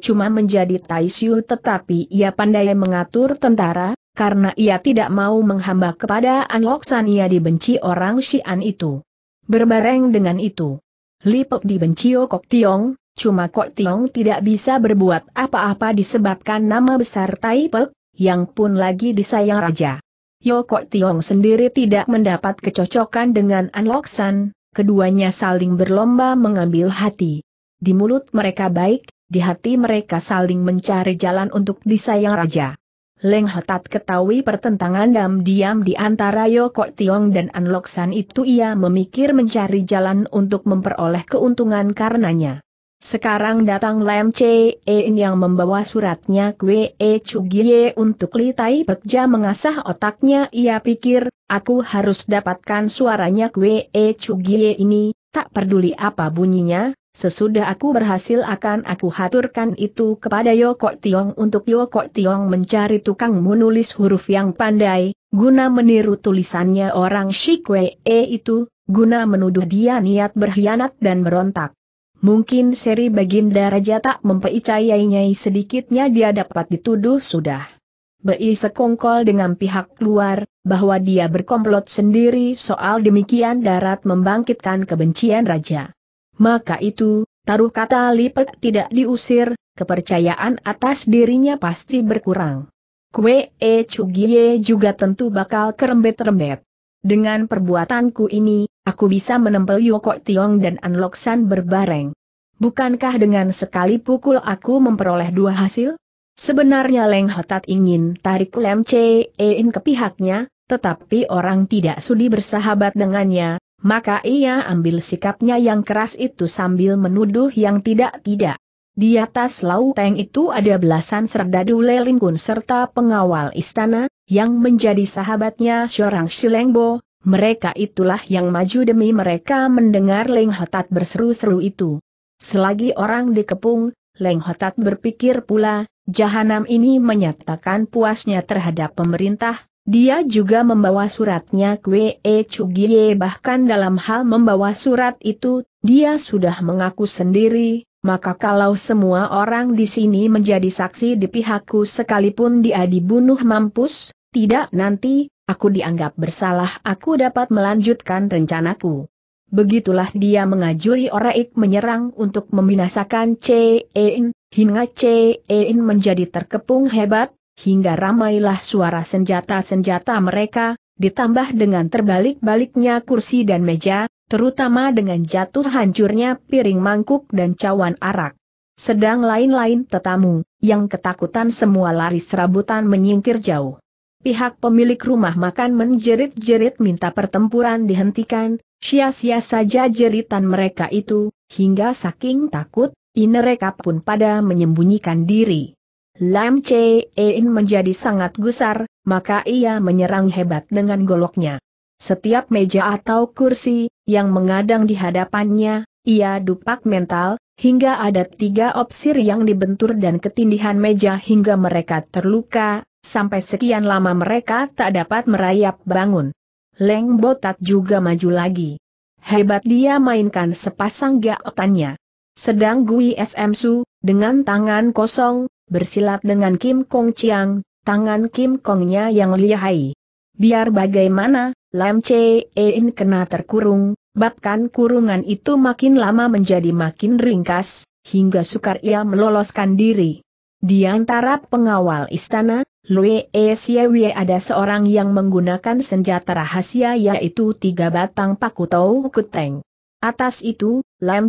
cuma menjadi Taisyu tetapi ia pandai mengatur tentara, karena ia tidak mau menghamba kepada An Anloksan ia dibenci orang Xian itu. Berbareng dengan itu, Lipok dibenci oh Kok Tiong, cuma Kok Tiong tidak bisa berbuat apa-apa disebabkan nama besar Taipek, yang pun lagi disayang raja. Yoko Tiong sendiri tidak mendapat kecocokan dengan An Loksan, keduanya saling berlomba mengambil hati. Di mulut mereka baik, di hati mereka saling mencari jalan untuk disayang raja. Leng Hotat ketahui pertentangan diam-diam di antara Yoko Tiong dan An Loksan itu ia memikir mencari jalan untuk memperoleh keuntungan karenanya. Sekarang datang Lam Chein yang membawa suratnya Kwe E Chugie untuk Li Tai Pekja mengasah otaknya ia pikir, aku harus dapatkan suaranya Kwe E Chugie ini, tak peduli apa bunyinya, sesudah aku berhasil akan aku haturkan itu kepada Yoko Tiong untuk Yoko Tiong mencari tukang menulis huruf yang pandai, guna meniru tulisannya orang Shi Kwe E itu, guna menuduh dia niat berkhianat dan berontak. Mungkin seri Baginda Raja tak mempercayainya sedikitnya dia dapat dituduh sudah. Bei sekongkol dengan pihak luar, bahwa dia berkomplot sendiri soal demikian darat membangkitkan kebencian Raja. Maka itu, taruh kata lipat tidak diusir, kepercayaan atas dirinya pasti berkurang. Kue E Cugie juga tentu bakal kerembet-rembet. Dengan perbuatanku ini, aku bisa menempel Yoko Tiong dan San berbareng. Bukankah dengan sekali pukul aku memperoleh dua hasil? Sebenarnya Leng Hotat ingin tarik Lem Cein ke pihaknya, tetapi orang tidak sudi bersahabat dengannya, maka ia ambil sikapnya yang keras itu sambil menuduh yang tidak-tidak. Di atas lauteng itu ada belasan serdadu lelingkun serta pengawal istana, yang menjadi sahabatnya seorang Shilengbo, mereka itulah yang maju demi mereka mendengar Leng Hotat berseru-seru itu. Selagi orang dikepung, Leng Hotat berpikir pula, Jahanam ini menyatakan puasnya terhadap pemerintah, dia juga membawa suratnya Kwe E Chugie bahkan dalam hal membawa surat itu, dia sudah mengaku sendiri, maka kalau semua orang di sini menjadi saksi di pihakku sekalipun dia dibunuh mampus, tidak nanti, Aku dianggap bersalah aku dapat melanjutkan rencanaku. Begitulah dia mengajuri Oraik menyerang untuk membinasakan Cein, hingga Cein menjadi terkepung hebat, hingga ramailah suara senjata-senjata mereka, ditambah dengan terbalik-baliknya kursi dan meja, terutama dengan jatuh hancurnya piring mangkuk dan cawan arak. Sedang lain-lain tetamu, yang ketakutan semua lari serabutan menyingkir jauh. Pihak pemilik rumah makan menjerit-jerit minta pertempuran dihentikan, sia-sia saja jeritan mereka itu, hingga saking takut, inereka pun pada menyembunyikan diri. Lam Chein menjadi sangat gusar, maka ia menyerang hebat dengan goloknya. Setiap meja atau kursi, yang mengadang di hadapannya, ia dupak mental, hingga ada tiga opsir yang dibentur dan ketindihan meja hingga mereka terluka, sampai sekian lama mereka tak dapat merayap bangun. Leng Botak juga maju lagi. Hebat dia mainkan sepasang gaotannya. Sedang Gui SM Su, dengan tangan kosong, bersilat dengan Kim Kong Chiang, tangan Kim Kongnya yang lihai. Biar bagaimana, Lam Che In kena terkurung, bahkan kurungan itu makin lama menjadi makin ringkas, hingga sukar ia meloloskan diri. Di antara pengawal istana, Lue Siewie ada seorang yang menggunakan senjata rahasia yaitu tiga batang paku tau kuteng. Atas itu, Lam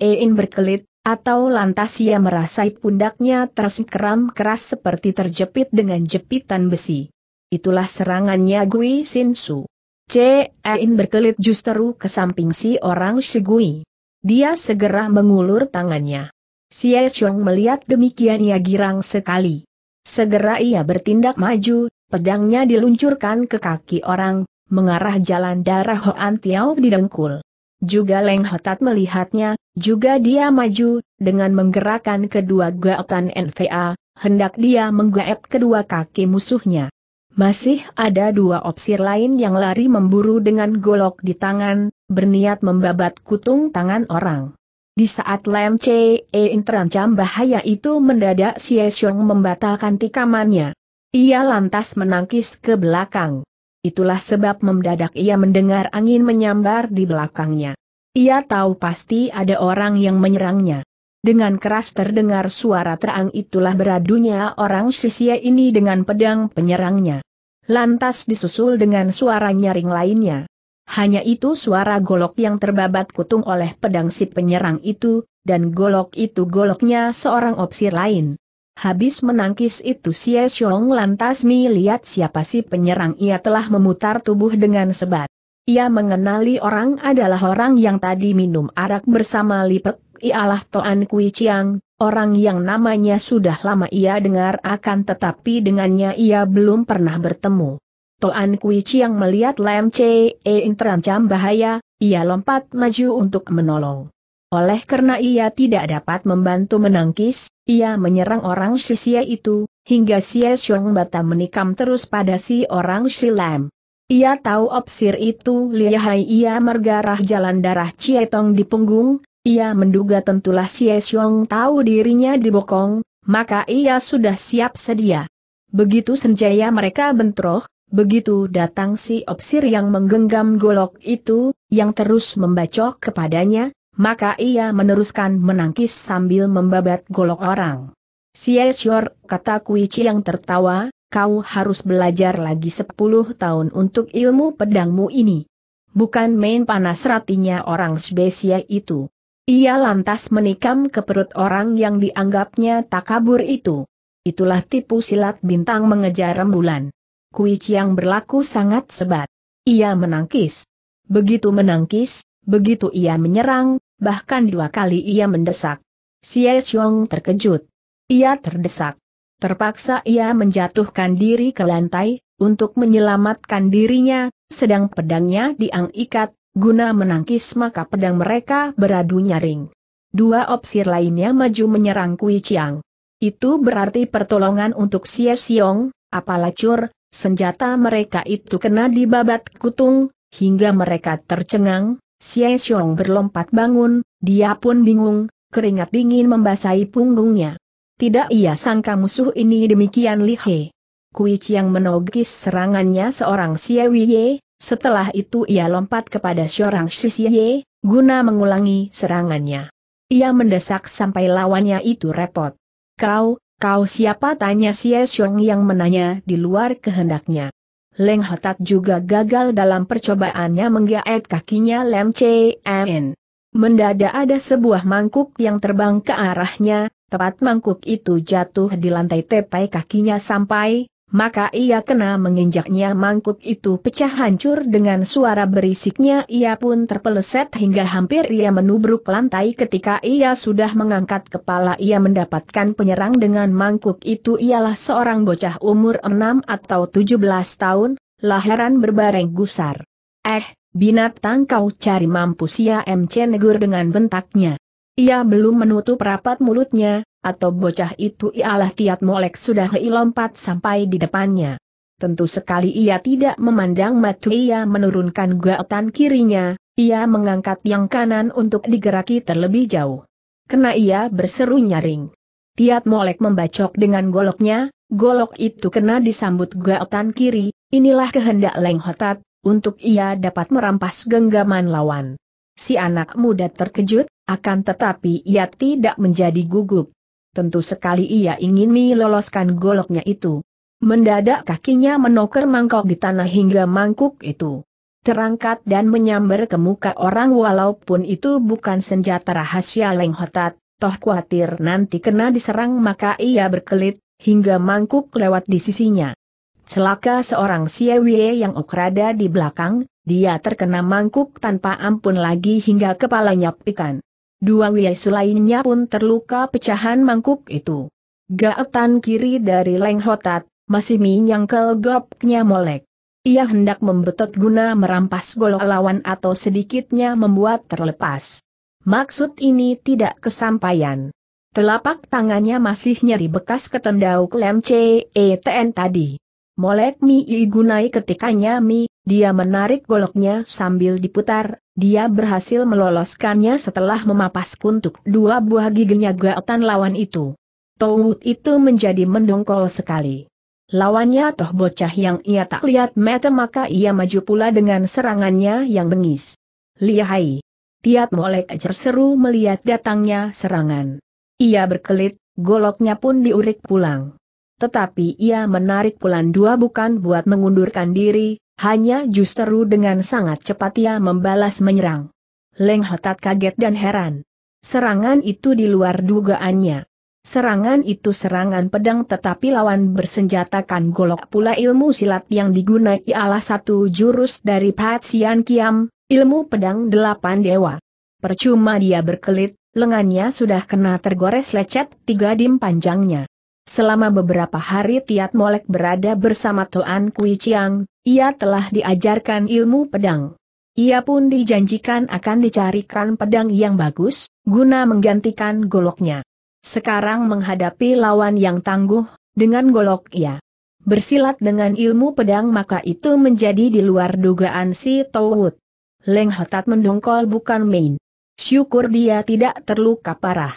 In berkelit, atau lantas ia merasai pundaknya tersekeram keras seperti terjepit dengan jepitan besi. Itulah serangannya Gui Sin Su. In berkelit justru ke samping si orang Shigui. Dia segera mengulur tangannya. Xie Chong melihat demikian ia girang sekali. Segera ia bertindak maju, pedangnya diluncurkan ke kaki orang, mengarah jalan darah Hoan Tiao di dengkul. Juga Leng Hotat melihatnya, juga dia maju, dengan menggerakkan kedua gaotan NVA, hendak dia menggaet kedua kaki musuhnya. Masih ada dua opsi lain yang lari memburu dengan golok di tangan, berniat membabat kutung tangan orang. Di saat Lam Che E. terancam bahaya itu mendadak Xie Xiong membatalkan tikamannya. Ia lantas menangkis ke belakang. Itulah sebab mendadak ia mendengar angin menyambar di belakangnya. Ia tahu pasti ada orang yang menyerangnya. Dengan keras terdengar suara terang itulah beradunya orang sisia ini dengan pedang penyerangnya. Lantas disusul dengan suara nyaring lainnya. Hanya itu suara golok yang terbabat kutung oleh pedang si penyerang itu, dan golok itu goloknya seorang opsir lain. Habis menangkis itu si Xiong lantas melihat siapa si penyerang ia telah memutar tubuh dengan sebat. Ia mengenali orang adalah orang yang tadi minum arak bersama Lipek, ialah Toan Kui Chiang, orang yang namanya sudah lama ia dengar akan tetapi dengannya ia belum pernah bertemu. Toan Kui Chiang melihat Lam Che In terancam bahaya, ia lompat maju untuk menolong. Oleh karena ia tidak dapat membantu menangkis, ia menyerang orang sisia itu, hingga Sia Xiong Bata menikam terus pada si orang si Lam. Ia tahu opsir itu lihai ia mergarah jalan darah Cietong di punggung, ia menduga tentulah Sia Xiong tahu dirinya dibokong, maka ia sudah siap sedia. Begitu senjaya mereka bentroh, Begitu datang si opsir yang menggenggam golok itu, yang terus membacok kepadanya, maka ia meneruskan menangkis sambil membabat golok orang. Siesyor, kata Kuici yang tertawa, kau harus belajar lagi sepuluh tahun untuk ilmu pedangmu ini. Bukan main panas ratinya orang spesial itu. Ia lantas menikam ke perut orang yang dianggapnya takabur itu. Itulah tipu silat bintang mengejar rembulan. Kui Chiang berlaku sangat sebat. Ia menangkis. Begitu menangkis, begitu ia menyerang, bahkan dua kali ia mendesak. Xie Xiong terkejut. Ia terdesak. Terpaksa ia menjatuhkan diri ke lantai, untuk menyelamatkan dirinya, sedang pedangnya diangikat, guna menangkis maka pedang mereka beradu nyaring. Dua opsi lainnya maju menyerang Kui Chiang. Itu berarti pertolongan untuk Xie Xiong, apalacur, Senjata mereka itu kena dibabat kutung, hingga mereka tercengang, Xie Xiong berlompat bangun, dia pun bingung, keringat dingin membasahi punggungnya. Tidak ia sangka musuh ini demikian lihe. Kui Chiang menogis serangannya seorang Xie Wiye, setelah itu ia lompat kepada seorang Xie, guna mengulangi serangannya. Ia mendesak sampai lawannya itu repot. Kau, Kau siapa tanya si Xiong yang menanya di luar kehendaknya. Leng Hotat juga gagal dalam percobaannya menggaet kakinya Lem Cien. Mendadak ada sebuah mangkuk yang terbang ke arahnya, tepat mangkuk itu jatuh di lantai tepai kakinya sampai, maka ia kena menginjaknya mangkuk itu pecah hancur dengan suara berisiknya ia pun terpeleset hingga hampir ia menubruk lantai ketika ia sudah mengangkat kepala ia mendapatkan penyerang dengan mangkuk itu ialah seorang bocah umur 6 atau 17 tahun, lahiran berbareng gusar. Eh, binatang kau cari mampu ya MC negur dengan bentaknya. Ia belum menutup rapat mulutnya, atau bocah itu ialah tiat Molek sudah lompat sampai di depannya. Tentu sekali ia tidak memandang mata ia menurunkan gaotan kirinya, ia mengangkat yang kanan untuk digeraki terlebih jauh. Kena ia berseru nyaring. Tiat Molek membacok dengan goloknya, golok itu kena disambut gaotan kiri, inilah kehendak Leng Hotat, untuk ia dapat merampas genggaman lawan. Si anak muda terkejut, akan tetapi ia tidak menjadi gugup tentu sekali ia ingin meloloskan goloknya itu. Mendadak kakinya menoker mangkok di tanah hingga mangkuk itu terangkat dan menyambar ke muka orang walaupun itu bukan senjata rahasia Leng toh khawatir nanti kena diserang maka ia berkelit, hingga mangkuk lewat di sisinya. Celaka seorang Siewie yang okrada di belakang, dia terkena mangkuk tanpa ampun lagi hingga kepalanya pikan. Dua Wiesu lainnya pun terluka pecahan mangkuk itu. Gaetan kiri dari Leng Hotat, masih menyangkal gopnya molek. Ia hendak membetot guna merampas golok lawan atau sedikitnya membuat terlepas. Maksud ini tidak kesampaian. Telapak tangannya masih nyeri bekas ketendau klem CETN e tadi. Molek Mi I gunai ketikanya Mi, dia menarik goloknya sambil diputar, dia berhasil meloloskannya setelah memapas kuntuk dua buah giginya gaotan lawan itu. Tawut itu menjadi mendongkol sekali. Lawannya toh bocah yang ia tak lihat mata maka ia maju pula dengan serangannya yang bengis. Lihai! Tiat Molek seru melihat datangnya serangan. Ia berkelit, goloknya pun diurik pulang. Tetapi ia menarik pulang dua bukan buat mengundurkan diri, hanya justru dengan sangat cepat ia membalas menyerang. Leng Hotat kaget dan heran. Serangan itu di luar dugaannya. Serangan itu serangan pedang tetapi lawan bersenjatakan golok pula ilmu silat yang digunakan ialah satu jurus dari Patsian Kiam, ilmu pedang delapan dewa. Percuma dia berkelit, lengannya sudah kena tergores lecet tiga dim panjangnya. Selama beberapa hari Tiat Molek berada bersama Tuan Kui Chiang, ia telah diajarkan ilmu pedang. Ia pun dijanjikan akan dicarikan pedang yang bagus, guna menggantikan goloknya. Sekarang menghadapi lawan yang tangguh, dengan golok ia bersilat dengan ilmu pedang maka itu menjadi di luar dugaan si Towut. Leng Hotat mendongkol bukan main. Syukur dia tidak terluka parah.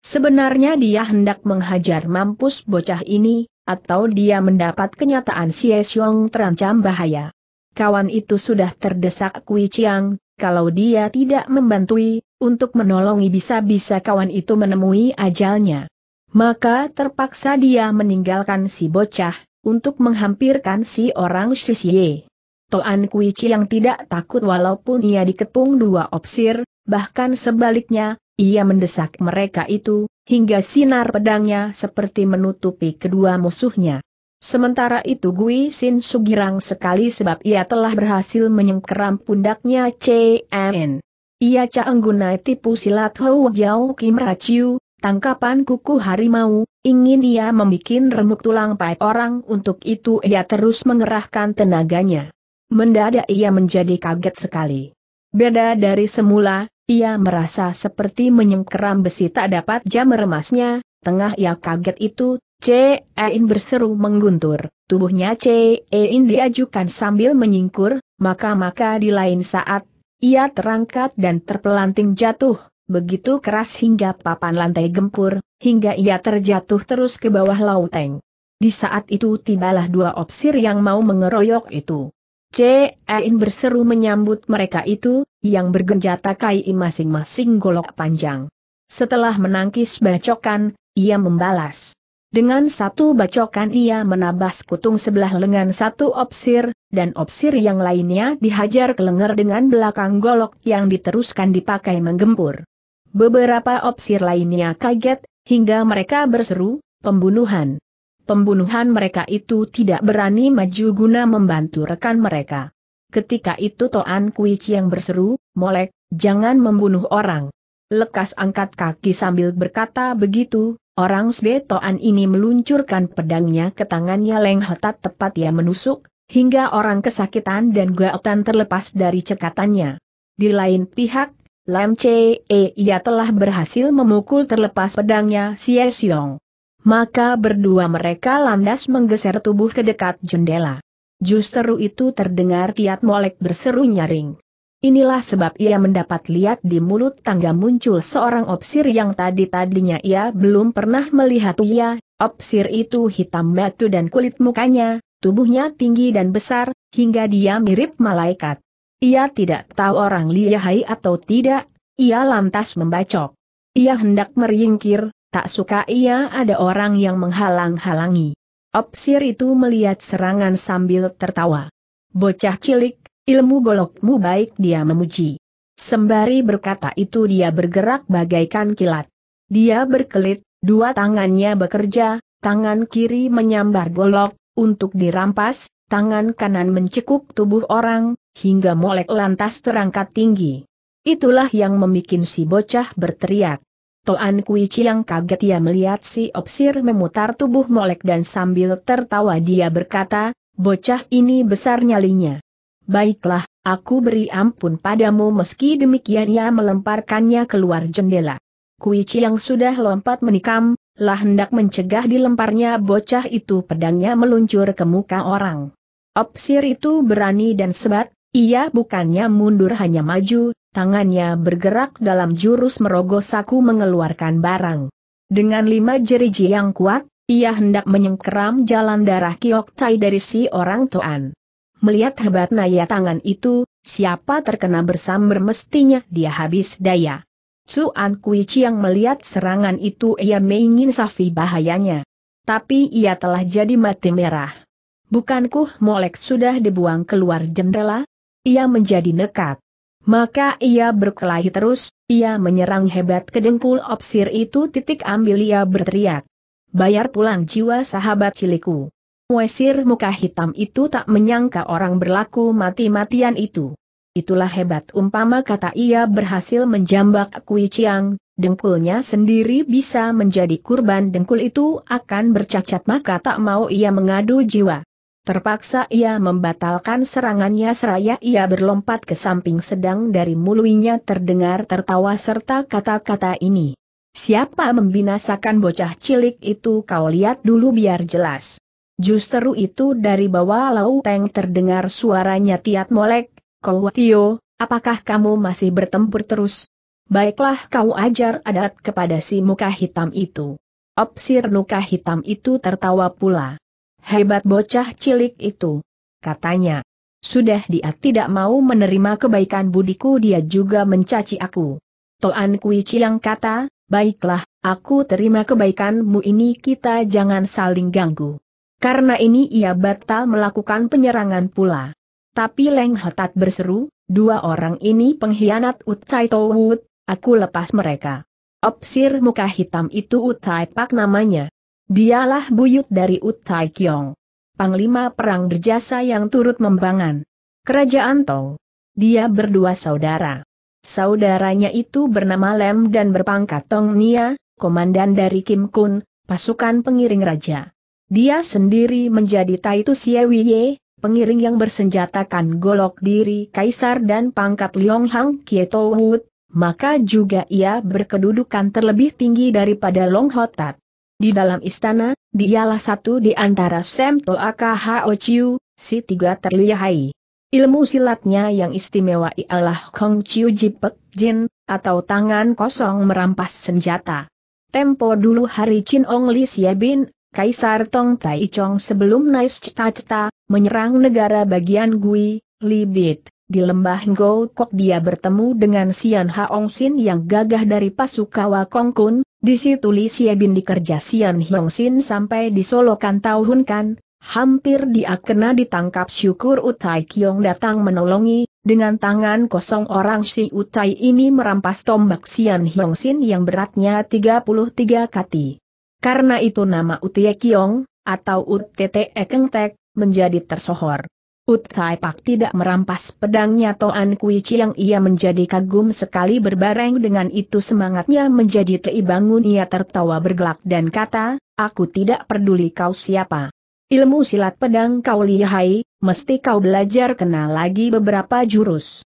Sebenarnya dia hendak menghajar mampus bocah ini, atau dia mendapat kenyataan si Esyong terancam bahaya. Kawan itu sudah terdesak Kui Chiang, kalau dia tidak membantui, untuk menolongi bisa-bisa kawan itu menemui ajalnya. Maka terpaksa dia meninggalkan si bocah, untuk menghampirkan si orang Sisye. Toan Kui Chiang tidak takut walaupun ia dikepung dua opsir, bahkan sebaliknya, ia mendesak mereka itu, hingga sinar pedangnya seperti menutupi kedua musuhnya. Sementara itu Gui Sin Sugirang sekali sebab ia telah berhasil menyengkeram pundaknya CMN. Ia caenggunai tipu silat Hou Jiao Kim Raciu, tangkapan kuku harimau, ingin ia membuat remuk tulang pai orang untuk itu ia terus mengerahkan tenaganya. Mendadak ia menjadi kaget sekali. Beda dari semula, ia merasa seperti menyengkeram besi tak dapat jam remasnya. tengah ia kaget itu, Cein berseru mengguntur, tubuhnya Cein diajukan sambil menyingkur, maka-maka di lain saat, ia terangkat dan terpelanting jatuh, begitu keras hingga papan lantai gempur, hingga ia terjatuh terus ke bawah lauteng. Di saat itu tibalah dua opsir yang mau mengeroyok itu. Cein berseru menyambut mereka itu, yang bergenjata kai masing-masing golok panjang. Setelah menangkis bacokan, ia membalas. Dengan satu bacokan ia menabas kutung sebelah lengan satu opsir, dan opsir yang lainnya dihajar ke lengan dengan belakang golok yang diteruskan dipakai menggempur. Beberapa opsir lainnya kaget, hingga mereka berseru, pembunuhan. Pembunuhan mereka itu tidak berani maju guna membantu rekan mereka ketika itu Toan Kui Chiang berseru, Molek, jangan membunuh orang. Lekas angkat kaki sambil berkata begitu, orang Toan ini meluncurkan pedangnya ke tangannya Leng Hotat tepat ia menusuk, hingga orang kesakitan dan gaotan terlepas dari cekatannya. Di lain pihak, Lam E ia telah berhasil memukul terlepas pedangnya Xie Xiong. Maka berdua mereka landas menggeser tubuh ke dekat jendela. Justru itu terdengar tiat molek berseru nyaring. Inilah sebab ia mendapat lihat di mulut tangga muncul seorang opsir yang tadi-tadinya ia belum pernah melihat ia, opsir itu hitam metu dan kulit mukanya, tubuhnya tinggi dan besar, hingga dia mirip malaikat. Ia tidak tahu orang liyahai atau tidak, ia lantas membacok. Ia hendak meringkir, tak suka ia ada orang yang menghalang-halangi. Opsir itu melihat serangan sambil tertawa. Bocah cilik, ilmu golokmu baik dia memuji. Sembari berkata itu dia bergerak bagaikan kilat. Dia berkelit, dua tangannya bekerja, tangan kiri menyambar golok, untuk dirampas, tangan kanan mencekuk tubuh orang, hingga molek lantas terangkat tinggi. Itulah yang memikin si bocah berteriak. Toan Kui Chiang kaget ia melihat si Opsir memutar tubuh molek dan sambil tertawa dia berkata, bocah ini besar nyalinya. Baiklah, aku beri ampun padamu meski demikian ia melemparkannya keluar jendela. Kui Chiang sudah lompat menikam, lah hendak mencegah dilemparnya bocah itu pedangnya meluncur ke muka orang. Opsir itu berani dan sebat, ia bukannya mundur hanya maju, tangannya bergerak dalam jurus merogoh saku mengeluarkan barang. Dengan lima jeriji yang kuat, ia hendak menyengkeram jalan darah Kiok Tai dari si orang Toan. Melihat hebat naya tangan itu, siapa terkena bersamber mestinya dia habis daya. Suan Kui Chiang melihat serangan itu ia meingin safi bahayanya. Tapi ia telah jadi mati merah. Bukankah Molek sudah dibuang keluar jendela? Ia menjadi nekat. Maka ia berkelahi terus, ia menyerang hebat ke dengkul opsir itu titik ambil ia berteriak. Bayar pulang jiwa sahabat ciliku. Wesir muka hitam itu tak menyangka orang berlaku mati-matian itu. Itulah hebat umpama kata ia berhasil menjambak Kui ciang, dengkulnya sendiri bisa menjadi kurban dengkul itu akan bercacat maka tak mau ia mengadu jiwa. Terpaksa ia membatalkan serangannya seraya ia berlompat ke samping sedang dari muluinya terdengar tertawa serta kata-kata ini. Siapa membinasakan bocah cilik itu kau lihat dulu biar jelas. Justru itu dari bawah Lau teng terdengar suaranya Tiat Molek, Kau Tio, apakah kamu masih bertempur terus? Baiklah kau ajar adat kepada si muka hitam itu. Opsir muka hitam itu tertawa pula. Hebat bocah cilik itu. Katanya. Sudah dia tidak mau menerima kebaikan budiku dia juga mencaci aku. Toan Kui Chiang kata, baiklah, aku terima kebaikanmu ini kita jangan saling ganggu. Karena ini ia batal melakukan penyerangan pula. Tapi Leng Hotat berseru, dua orang ini pengkhianat Utai Towut, aku lepas mereka. Opsir muka hitam itu Utai Pak namanya. Dialah buyut dari Utai Kiong, Panglima perang berjasa yang turut membangun Kerajaan Tong. Dia berdua saudara. Saudaranya itu bernama Lem dan berpangkat Tong Nia, komandan dari Kim Kun, pasukan pengiring raja. Dia sendiri menjadi Taitu Siewiye, pengiring yang bersenjatakan golok diri kaisar dan pangkat Liong Hang Kietowut, maka juga ia berkedudukan terlebih tinggi daripada Long Hotat. Di dalam istana, dialah satu di antara Sam Toaka Hao Chiu, si tiga terlihai. Ilmu silatnya yang istimewa ialah Kong Chiu Jipek Jin, atau tangan kosong merampas senjata. Tempo dulu hari Chin Ong Li Bin, Kaisar Tong Tai Chong sebelum Nais Cita-Cita, menyerang negara bagian Gui, Libit. Di lembah Ngou Kok dia bertemu dengan Sian Haong Sin yang gagah dari Pasukawa Kun. di situ Li Bin dikerja Sian Hiong Sin sampai disolokan tahun kan, hampir dia kena ditangkap syukur Utai Kiong datang menolongi, dengan tangan kosong orang si Utai ini merampas tombak Sian Hiong Sin yang beratnya 33 kati. Karena itu nama Utai Kiong, atau Utte Ekeng Tek, menjadi tersohor. Utai Pak tidak merampas pedangnya Toan Kuici yang ia menjadi kagum sekali berbareng dengan itu semangatnya menjadi teibangun ia tertawa bergelak dan kata, aku tidak peduli kau siapa. Ilmu silat pedang kau lihai, mesti kau belajar kenal lagi beberapa jurus.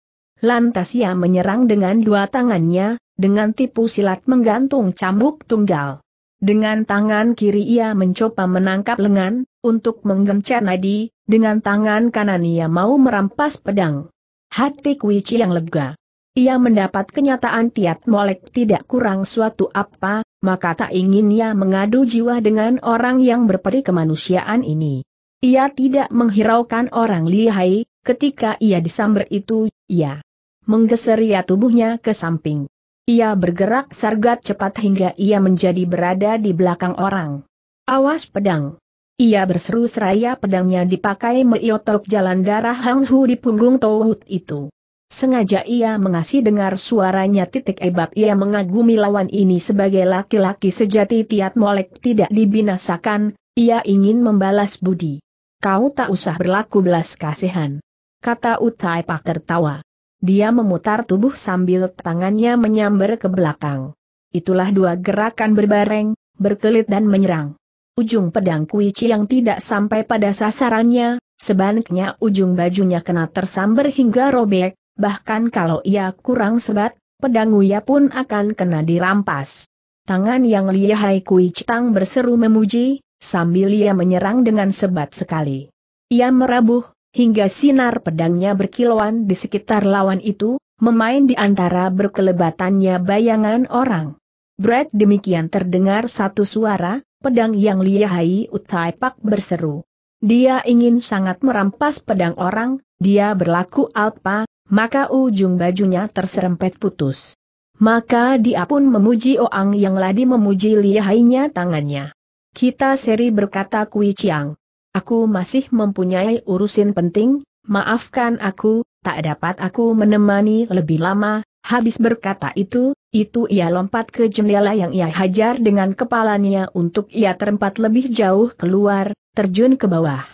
Lantas ia menyerang dengan dua tangannya, dengan tipu silat menggantung cambuk tunggal. Dengan tangan kiri ia mencoba menangkap lengan, untuk menggencet nadi, dengan tangan kanan ia mau merampas pedang. Hati Kuici yang lega. Ia mendapat kenyataan Tiat Molek tidak kurang suatu apa, maka tak ingin ia mengadu jiwa dengan orang yang berperi kemanusiaan ini. Ia tidak menghiraukan orang lihai, ketika ia disamber itu, ia menggeser ia tubuhnya ke samping. Ia bergerak sergat cepat hingga ia menjadi berada di belakang orang. Awas pedang! Ia berseru seraya pedangnya dipakai meiotok jalan darah Hang Hu di punggung Tohut itu. Sengaja ia mengasih dengar suaranya titik ebab ia mengagumi lawan ini sebagai laki-laki sejati tiat molek tidak dibinasakan, ia ingin membalas budi. Kau tak usah berlaku belas kasihan. Kata Utai Pak tertawa. Dia memutar tubuh sambil tangannya menyambar ke belakang. Itulah dua gerakan berbareng, berkelit dan menyerang. Ujung pedang Chi yang tidak sampai pada sasarannya, sebaliknya ujung bajunya kena tersambar hingga robek, bahkan kalau ia kurang sebat, pedang Uya pun akan kena dirampas. Tangan yang lihai Kui tang berseru memuji, sambil ia menyerang dengan sebat sekali. Ia merabuh, hingga sinar pedangnya berkilauan di sekitar lawan itu, memain di antara berkelebatannya bayangan orang. Brad demikian terdengar satu suara, pedang yang lihai Utai Pak berseru. Dia ingin sangat merampas pedang orang, dia berlaku alpa, maka ujung bajunya terserempet putus. Maka dia pun memuji Oang yang ladi memuji lihainya tangannya. Kita seri berkata Kui Chiang. Aku masih mempunyai urusin penting, maafkan aku, tak dapat aku menemani lebih lama, Habis berkata itu, itu ia lompat ke jendela yang ia hajar dengan kepalanya untuk ia terempat lebih jauh keluar, terjun ke bawah.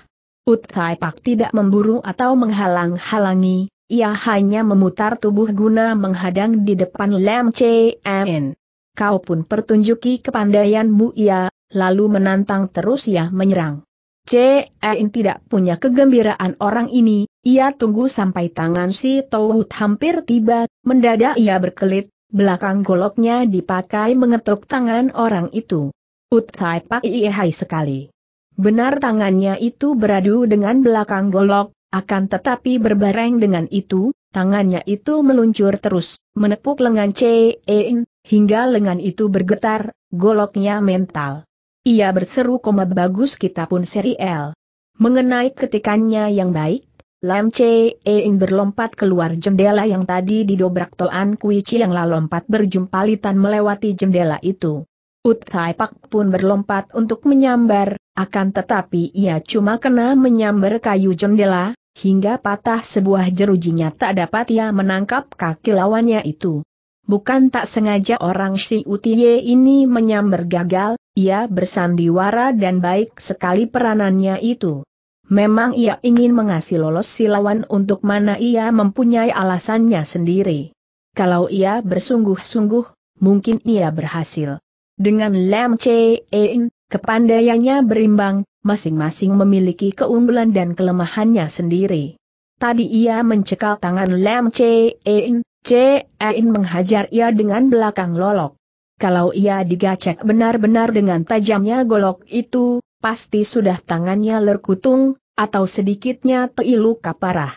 Utai Pak tidak memburu atau menghalang-halangi, ia hanya memutar tubuh guna menghadang di depan Lam CMN. Kau pun pertunjuki kepandaianmu ia, lalu menantang terus ia menyerang. CMN tidak punya kegembiraan orang ini, ia tunggu sampai tangan si Tauhut hampir tiba, mendadak ia berkelit, belakang goloknya dipakai mengetuk tangan orang itu. Utai Pak Iehai sekali. Benar tangannya itu beradu dengan belakang golok, akan tetapi berbareng dengan itu, tangannya itu meluncur terus, menepuk lengan Cein, hingga lengan itu bergetar, goloknya mental. Ia berseru koma bagus kita pun seri L. Mengenai ketikannya yang baik, Lam Che Eing berlompat keluar jendela yang tadi didobrak Toan Kui Chiang lalu lompat litan melewati jendela itu. Utai Pak pun berlompat untuk menyambar, akan tetapi ia cuma kena menyambar kayu jendela, hingga patah sebuah jerujinya tak dapat ia menangkap kaki lawannya itu. Bukan tak sengaja orang si Utie ini menyambar gagal, ia bersandiwara dan baik sekali peranannya itu. Memang ia ingin mengasih lolos silawan untuk mana ia mempunyai alasannya sendiri. Kalau ia bersungguh-sungguh, mungkin ia berhasil. Dengan Lam Chein, kepandaiannya berimbang, masing-masing memiliki keunggulan dan kelemahannya sendiri. Tadi ia mencekal tangan Lam Che Chein menghajar ia dengan belakang lolok. Kalau ia digacek benar-benar dengan tajamnya golok itu, pasti sudah tangannya lerkutung, atau sedikitnya peilu kaparah.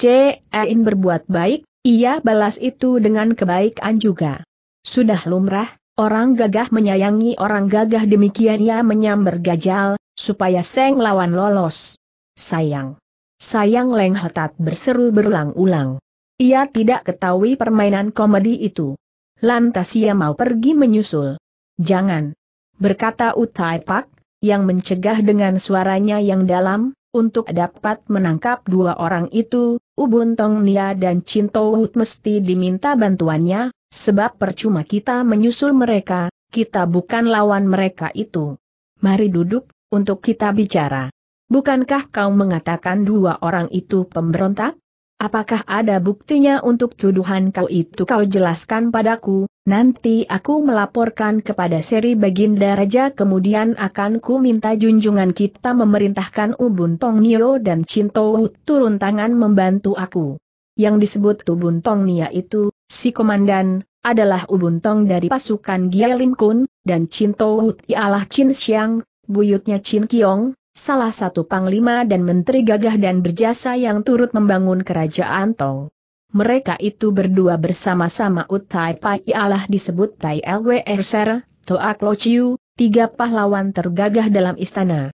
C, C.E.In berbuat baik, ia balas itu dengan kebaikan juga. Sudah lumrah, orang gagah menyayangi orang gagah demikian ia menyamber gajal, supaya seng lawan lolos. Sayang. Sayang Leng Hotat berseru berulang-ulang. Ia tidak ketahui permainan komedi itu. Lantas ia mau pergi menyusul. Jangan. Berkata Utai Pak, yang mencegah dengan suaranya yang dalam, untuk dapat menangkap dua orang itu, Ubun Tong Nia dan Cinto Wut mesti diminta bantuannya, sebab percuma kita menyusul mereka, kita bukan lawan mereka itu. Mari duduk, untuk kita bicara. Bukankah kau mengatakan dua orang itu pemberontak? Apakah ada buktinya untuk tuduhan kau itu kau jelaskan padaku, Nanti aku melaporkan kepada seri Baginda Raja kemudian akan ku minta junjungan kita memerintahkan Ubun Tong Nio dan Cinto turun tangan membantu aku. Yang disebut Ubun Tong Nia itu, si komandan, adalah Ubun Tong dari pasukan Gialin Kun, dan Cintou ialah Chin Xiang, buyutnya Chin Kiong, salah satu panglima dan menteri gagah dan berjasa yang turut membangun kerajaan Tong mereka itu berdua bersama-sama Utai Pai ialah disebut Tai LWR er Ser, Toak Lo Chiu, tiga pahlawan tergagah dalam istana.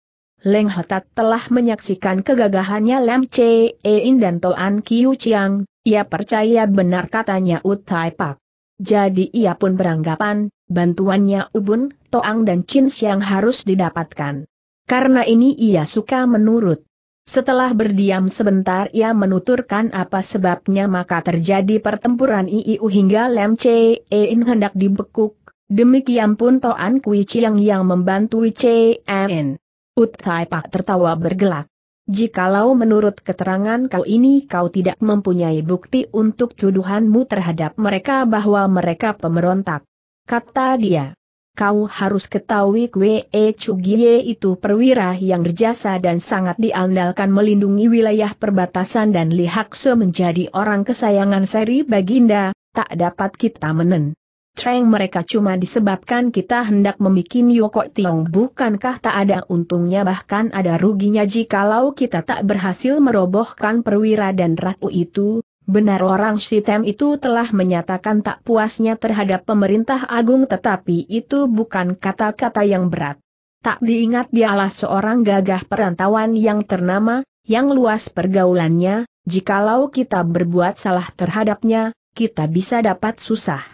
Leng Hotat telah menyaksikan kegagahannya Lam Che e In dan Toan Kiu Chiang, ia percaya benar katanya Utai Pak. Jadi ia pun beranggapan, bantuannya Ubun, Toang dan Chin Siang harus didapatkan. Karena ini ia suka menurut. Setelah berdiam sebentar ia menuturkan apa sebabnya maka terjadi pertempuran IIU hingga Lem Che In hendak dibekuk, demikian pun Toan Kui Chiang yang membantu Che In. Utai Pak tertawa bergelak. Jikalau menurut keterangan kau ini kau tidak mempunyai bukti untuk tuduhanmu terhadap mereka bahwa mereka pemberontak. Kata dia. Kau harus ketahui Kwee E Chugie itu perwira yang berjasa dan sangat diandalkan melindungi wilayah perbatasan dan Li Hakso menjadi orang kesayangan seri Baginda, tak dapat kita menen. Treng mereka cuma disebabkan kita hendak membuat Yoko Tiong bukankah tak ada untungnya bahkan ada ruginya jikalau kita tak berhasil merobohkan perwira dan ratu itu, Benar orang Sitem itu telah menyatakan tak puasnya terhadap pemerintah agung tetapi itu bukan kata-kata yang berat. Tak diingat dialah seorang gagah perantauan yang ternama, yang luas pergaulannya, jikalau kita berbuat salah terhadapnya, kita bisa dapat susah.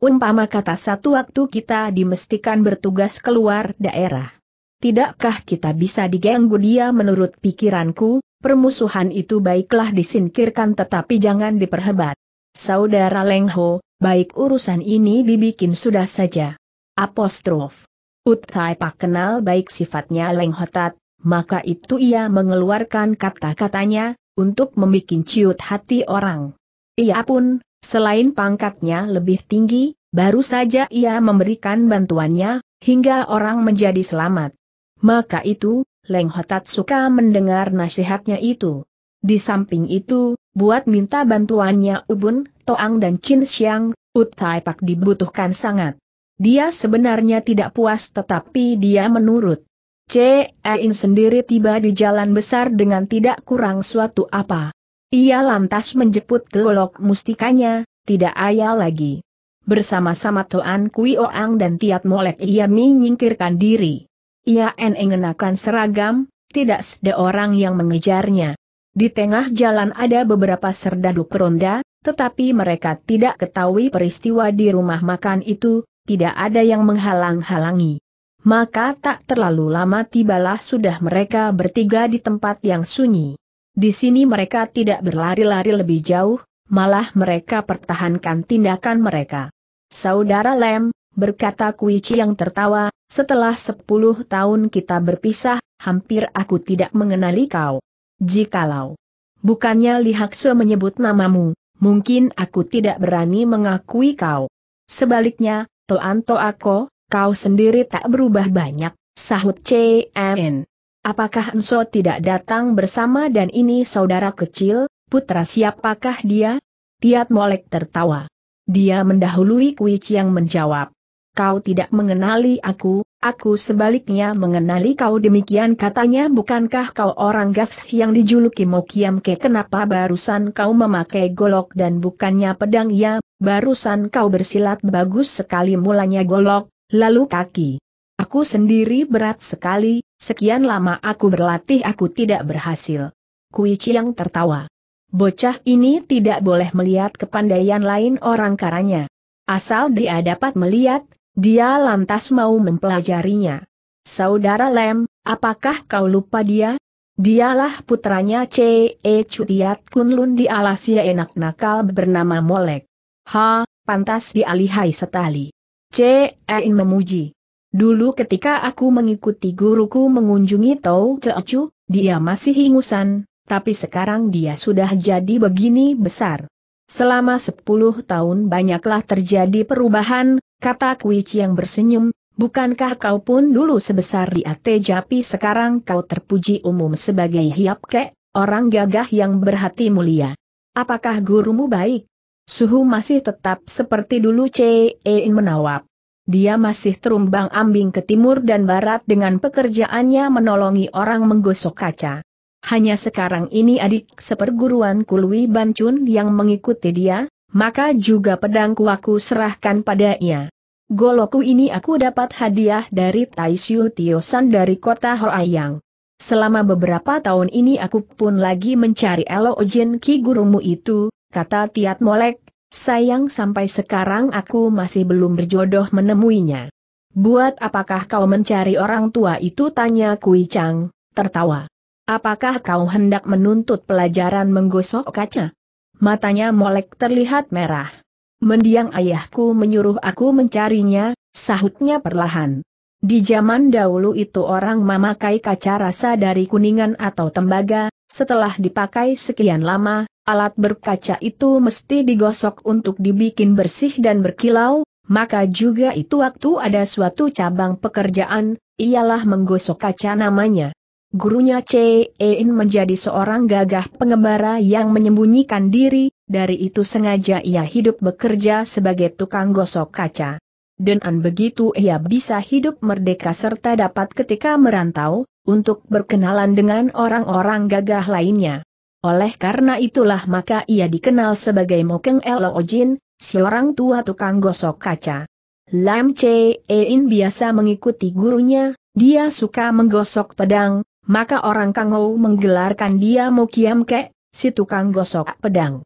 Umpama kata satu waktu kita dimestikan bertugas keluar daerah. Tidakkah kita bisa diganggu dia menurut pikiranku, permusuhan itu baiklah disingkirkan tetapi jangan diperhebat. Saudara Leng Ho, baik urusan ini dibikin sudah saja. Apostrof. Utai Pak kenal baik sifatnya Leng Hotat, maka itu ia mengeluarkan kata-katanya, untuk membuat ciut hati orang. Ia pun, selain pangkatnya lebih tinggi, baru saja ia memberikan bantuannya, hingga orang menjadi selamat. Maka itu, Leng Hotat suka mendengar nasihatnya itu. Di samping itu, buat minta bantuannya Ubun, Toang dan Chin Xiang, Utai Pak dibutuhkan sangat. Dia sebenarnya tidak puas tetapi dia menurut. C. Ain sendiri tiba di jalan besar dengan tidak kurang suatu apa. Ia lantas menjeput golok mustikanya, tidak ayal lagi. Bersama-sama Toan Kui Oang dan Tiat Molek ia menyingkirkan diri. Ia enengenakan seragam, tidak ada orang yang mengejarnya. Di tengah jalan ada beberapa serdadu peronda, tetapi mereka tidak ketahui peristiwa di rumah makan itu, tidak ada yang menghalang-halangi. Maka tak terlalu lama tibalah sudah mereka bertiga di tempat yang sunyi. Di sini mereka tidak berlari-lari lebih jauh, malah mereka pertahankan tindakan mereka. Saudara Lem, berkata Kui Chi yang tertawa, setelah sepuluh tahun kita berpisah, hampir aku tidak mengenali kau. Jikalau bukannya Li Hakse menyebut namamu, mungkin aku tidak berani mengakui kau. Sebaliknya, Toanto aku, kau sendiri tak berubah banyak, sahut CMN. Apakah Enso tidak datang bersama dan ini saudara kecil, putra siapakah dia? Tiat Molek tertawa. Dia mendahului Chi yang menjawab kau tidak mengenali aku, aku sebaliknya mengenali kau demikian katanya bukankah kau orang gas yang dijuluki Mokiamke kenapa barusan kau memakai golok dan bukannya pedang ya, barusan kau bersilat bagus sekali mulanya golok, lalu kaki. Aku sendiri berat sekali, sekian lama aku berlatih aku tidak berhasil. Kui Chiang tertawa. Bocah ini tidak boleh melihat kepandaian lain orang karanya. Asal dia dapat melihat, dia lantas mau mempelajarinya. Saudara Lem, apakah kau lupa dia? Dialah putranya C.E. Cutiat Kunlun di Alasia enak nakal bernama Molek. Ha, pantas dialihai setali. C.E. memuji. Dulu ketika aku mengikuti guruku mengunjungi Tau Cecu, dia masih ingusan, tapi sekarang dia sudah jadi begini besar. Selama sepuluh tahun banyaklah terjadi perubahan, kata Kui Chiang bersenyum, bukankah kau pun dulu sebesar di Ate Japi sekarang kau terpuji umum sebagai Hiap Kek, orang gagah yang berhati mulia. Apakah gurumu baik? Suhu masih tetap seperti dulu Cein menawab. Dia masih terumbang ambing ke timur dan barat dengan pekerjaannya menolongi orang menggosok kaca. Hanya sekarang ini adik seperguruan Kulwi Bancun yang mengikuti dia, maka juga pedangku aku serahkan padanya. Goloku ini aku dapat hadiah dari Taisyu Tiosan dari kota Hoayang. Selama beberapa tahun ini aku pun lagi mencari Elo Jin Ki gurumu itu, kata Tiat Molek, sayang sampai sekarang aku masih belum berjodoh menemuinya. Buat apakah kau mencari orang tua itu tanya Kui Chang, tertawa. Apakah kau hendak menuntut pelajaran menggosok kaca? Matanya Molek terlihat merah. Mendiang ayahku menyuruh aku mencarinya, sahutnya perlahan. Di zaman dahulu itu orang memakai kaca rasa dari kuningan atau tembaga, setelah dipakai sekian lama, alat berkaca itu mesti digosok untuk dibikin bersih dan berkilau, maka juga itu waktu ada suatu cabang pekerjaan, ialah menggosok kaca namanya gurunya C. Ein menjadi seorang gagah pengembara yang menyembunyikan diri, dari itu sengaja ia hidup bekerja sebagai tukang gosok kaca. Dan begitu ia bisa hidup merdeka serta dapat ketika merantau, untuk berkenalan dengan orang-orang gagah lainnya. Oleh karena itulah maka ia dikenal sebagai Mokeng Ojin, seorang tua tukang gosok kaca. Lam E. Ein biasa mengikuti gurunya, dia suka menggosok pedang, maka orang Kangou menggelarkan dia Mukiam Kek, si tukang gosok pedang.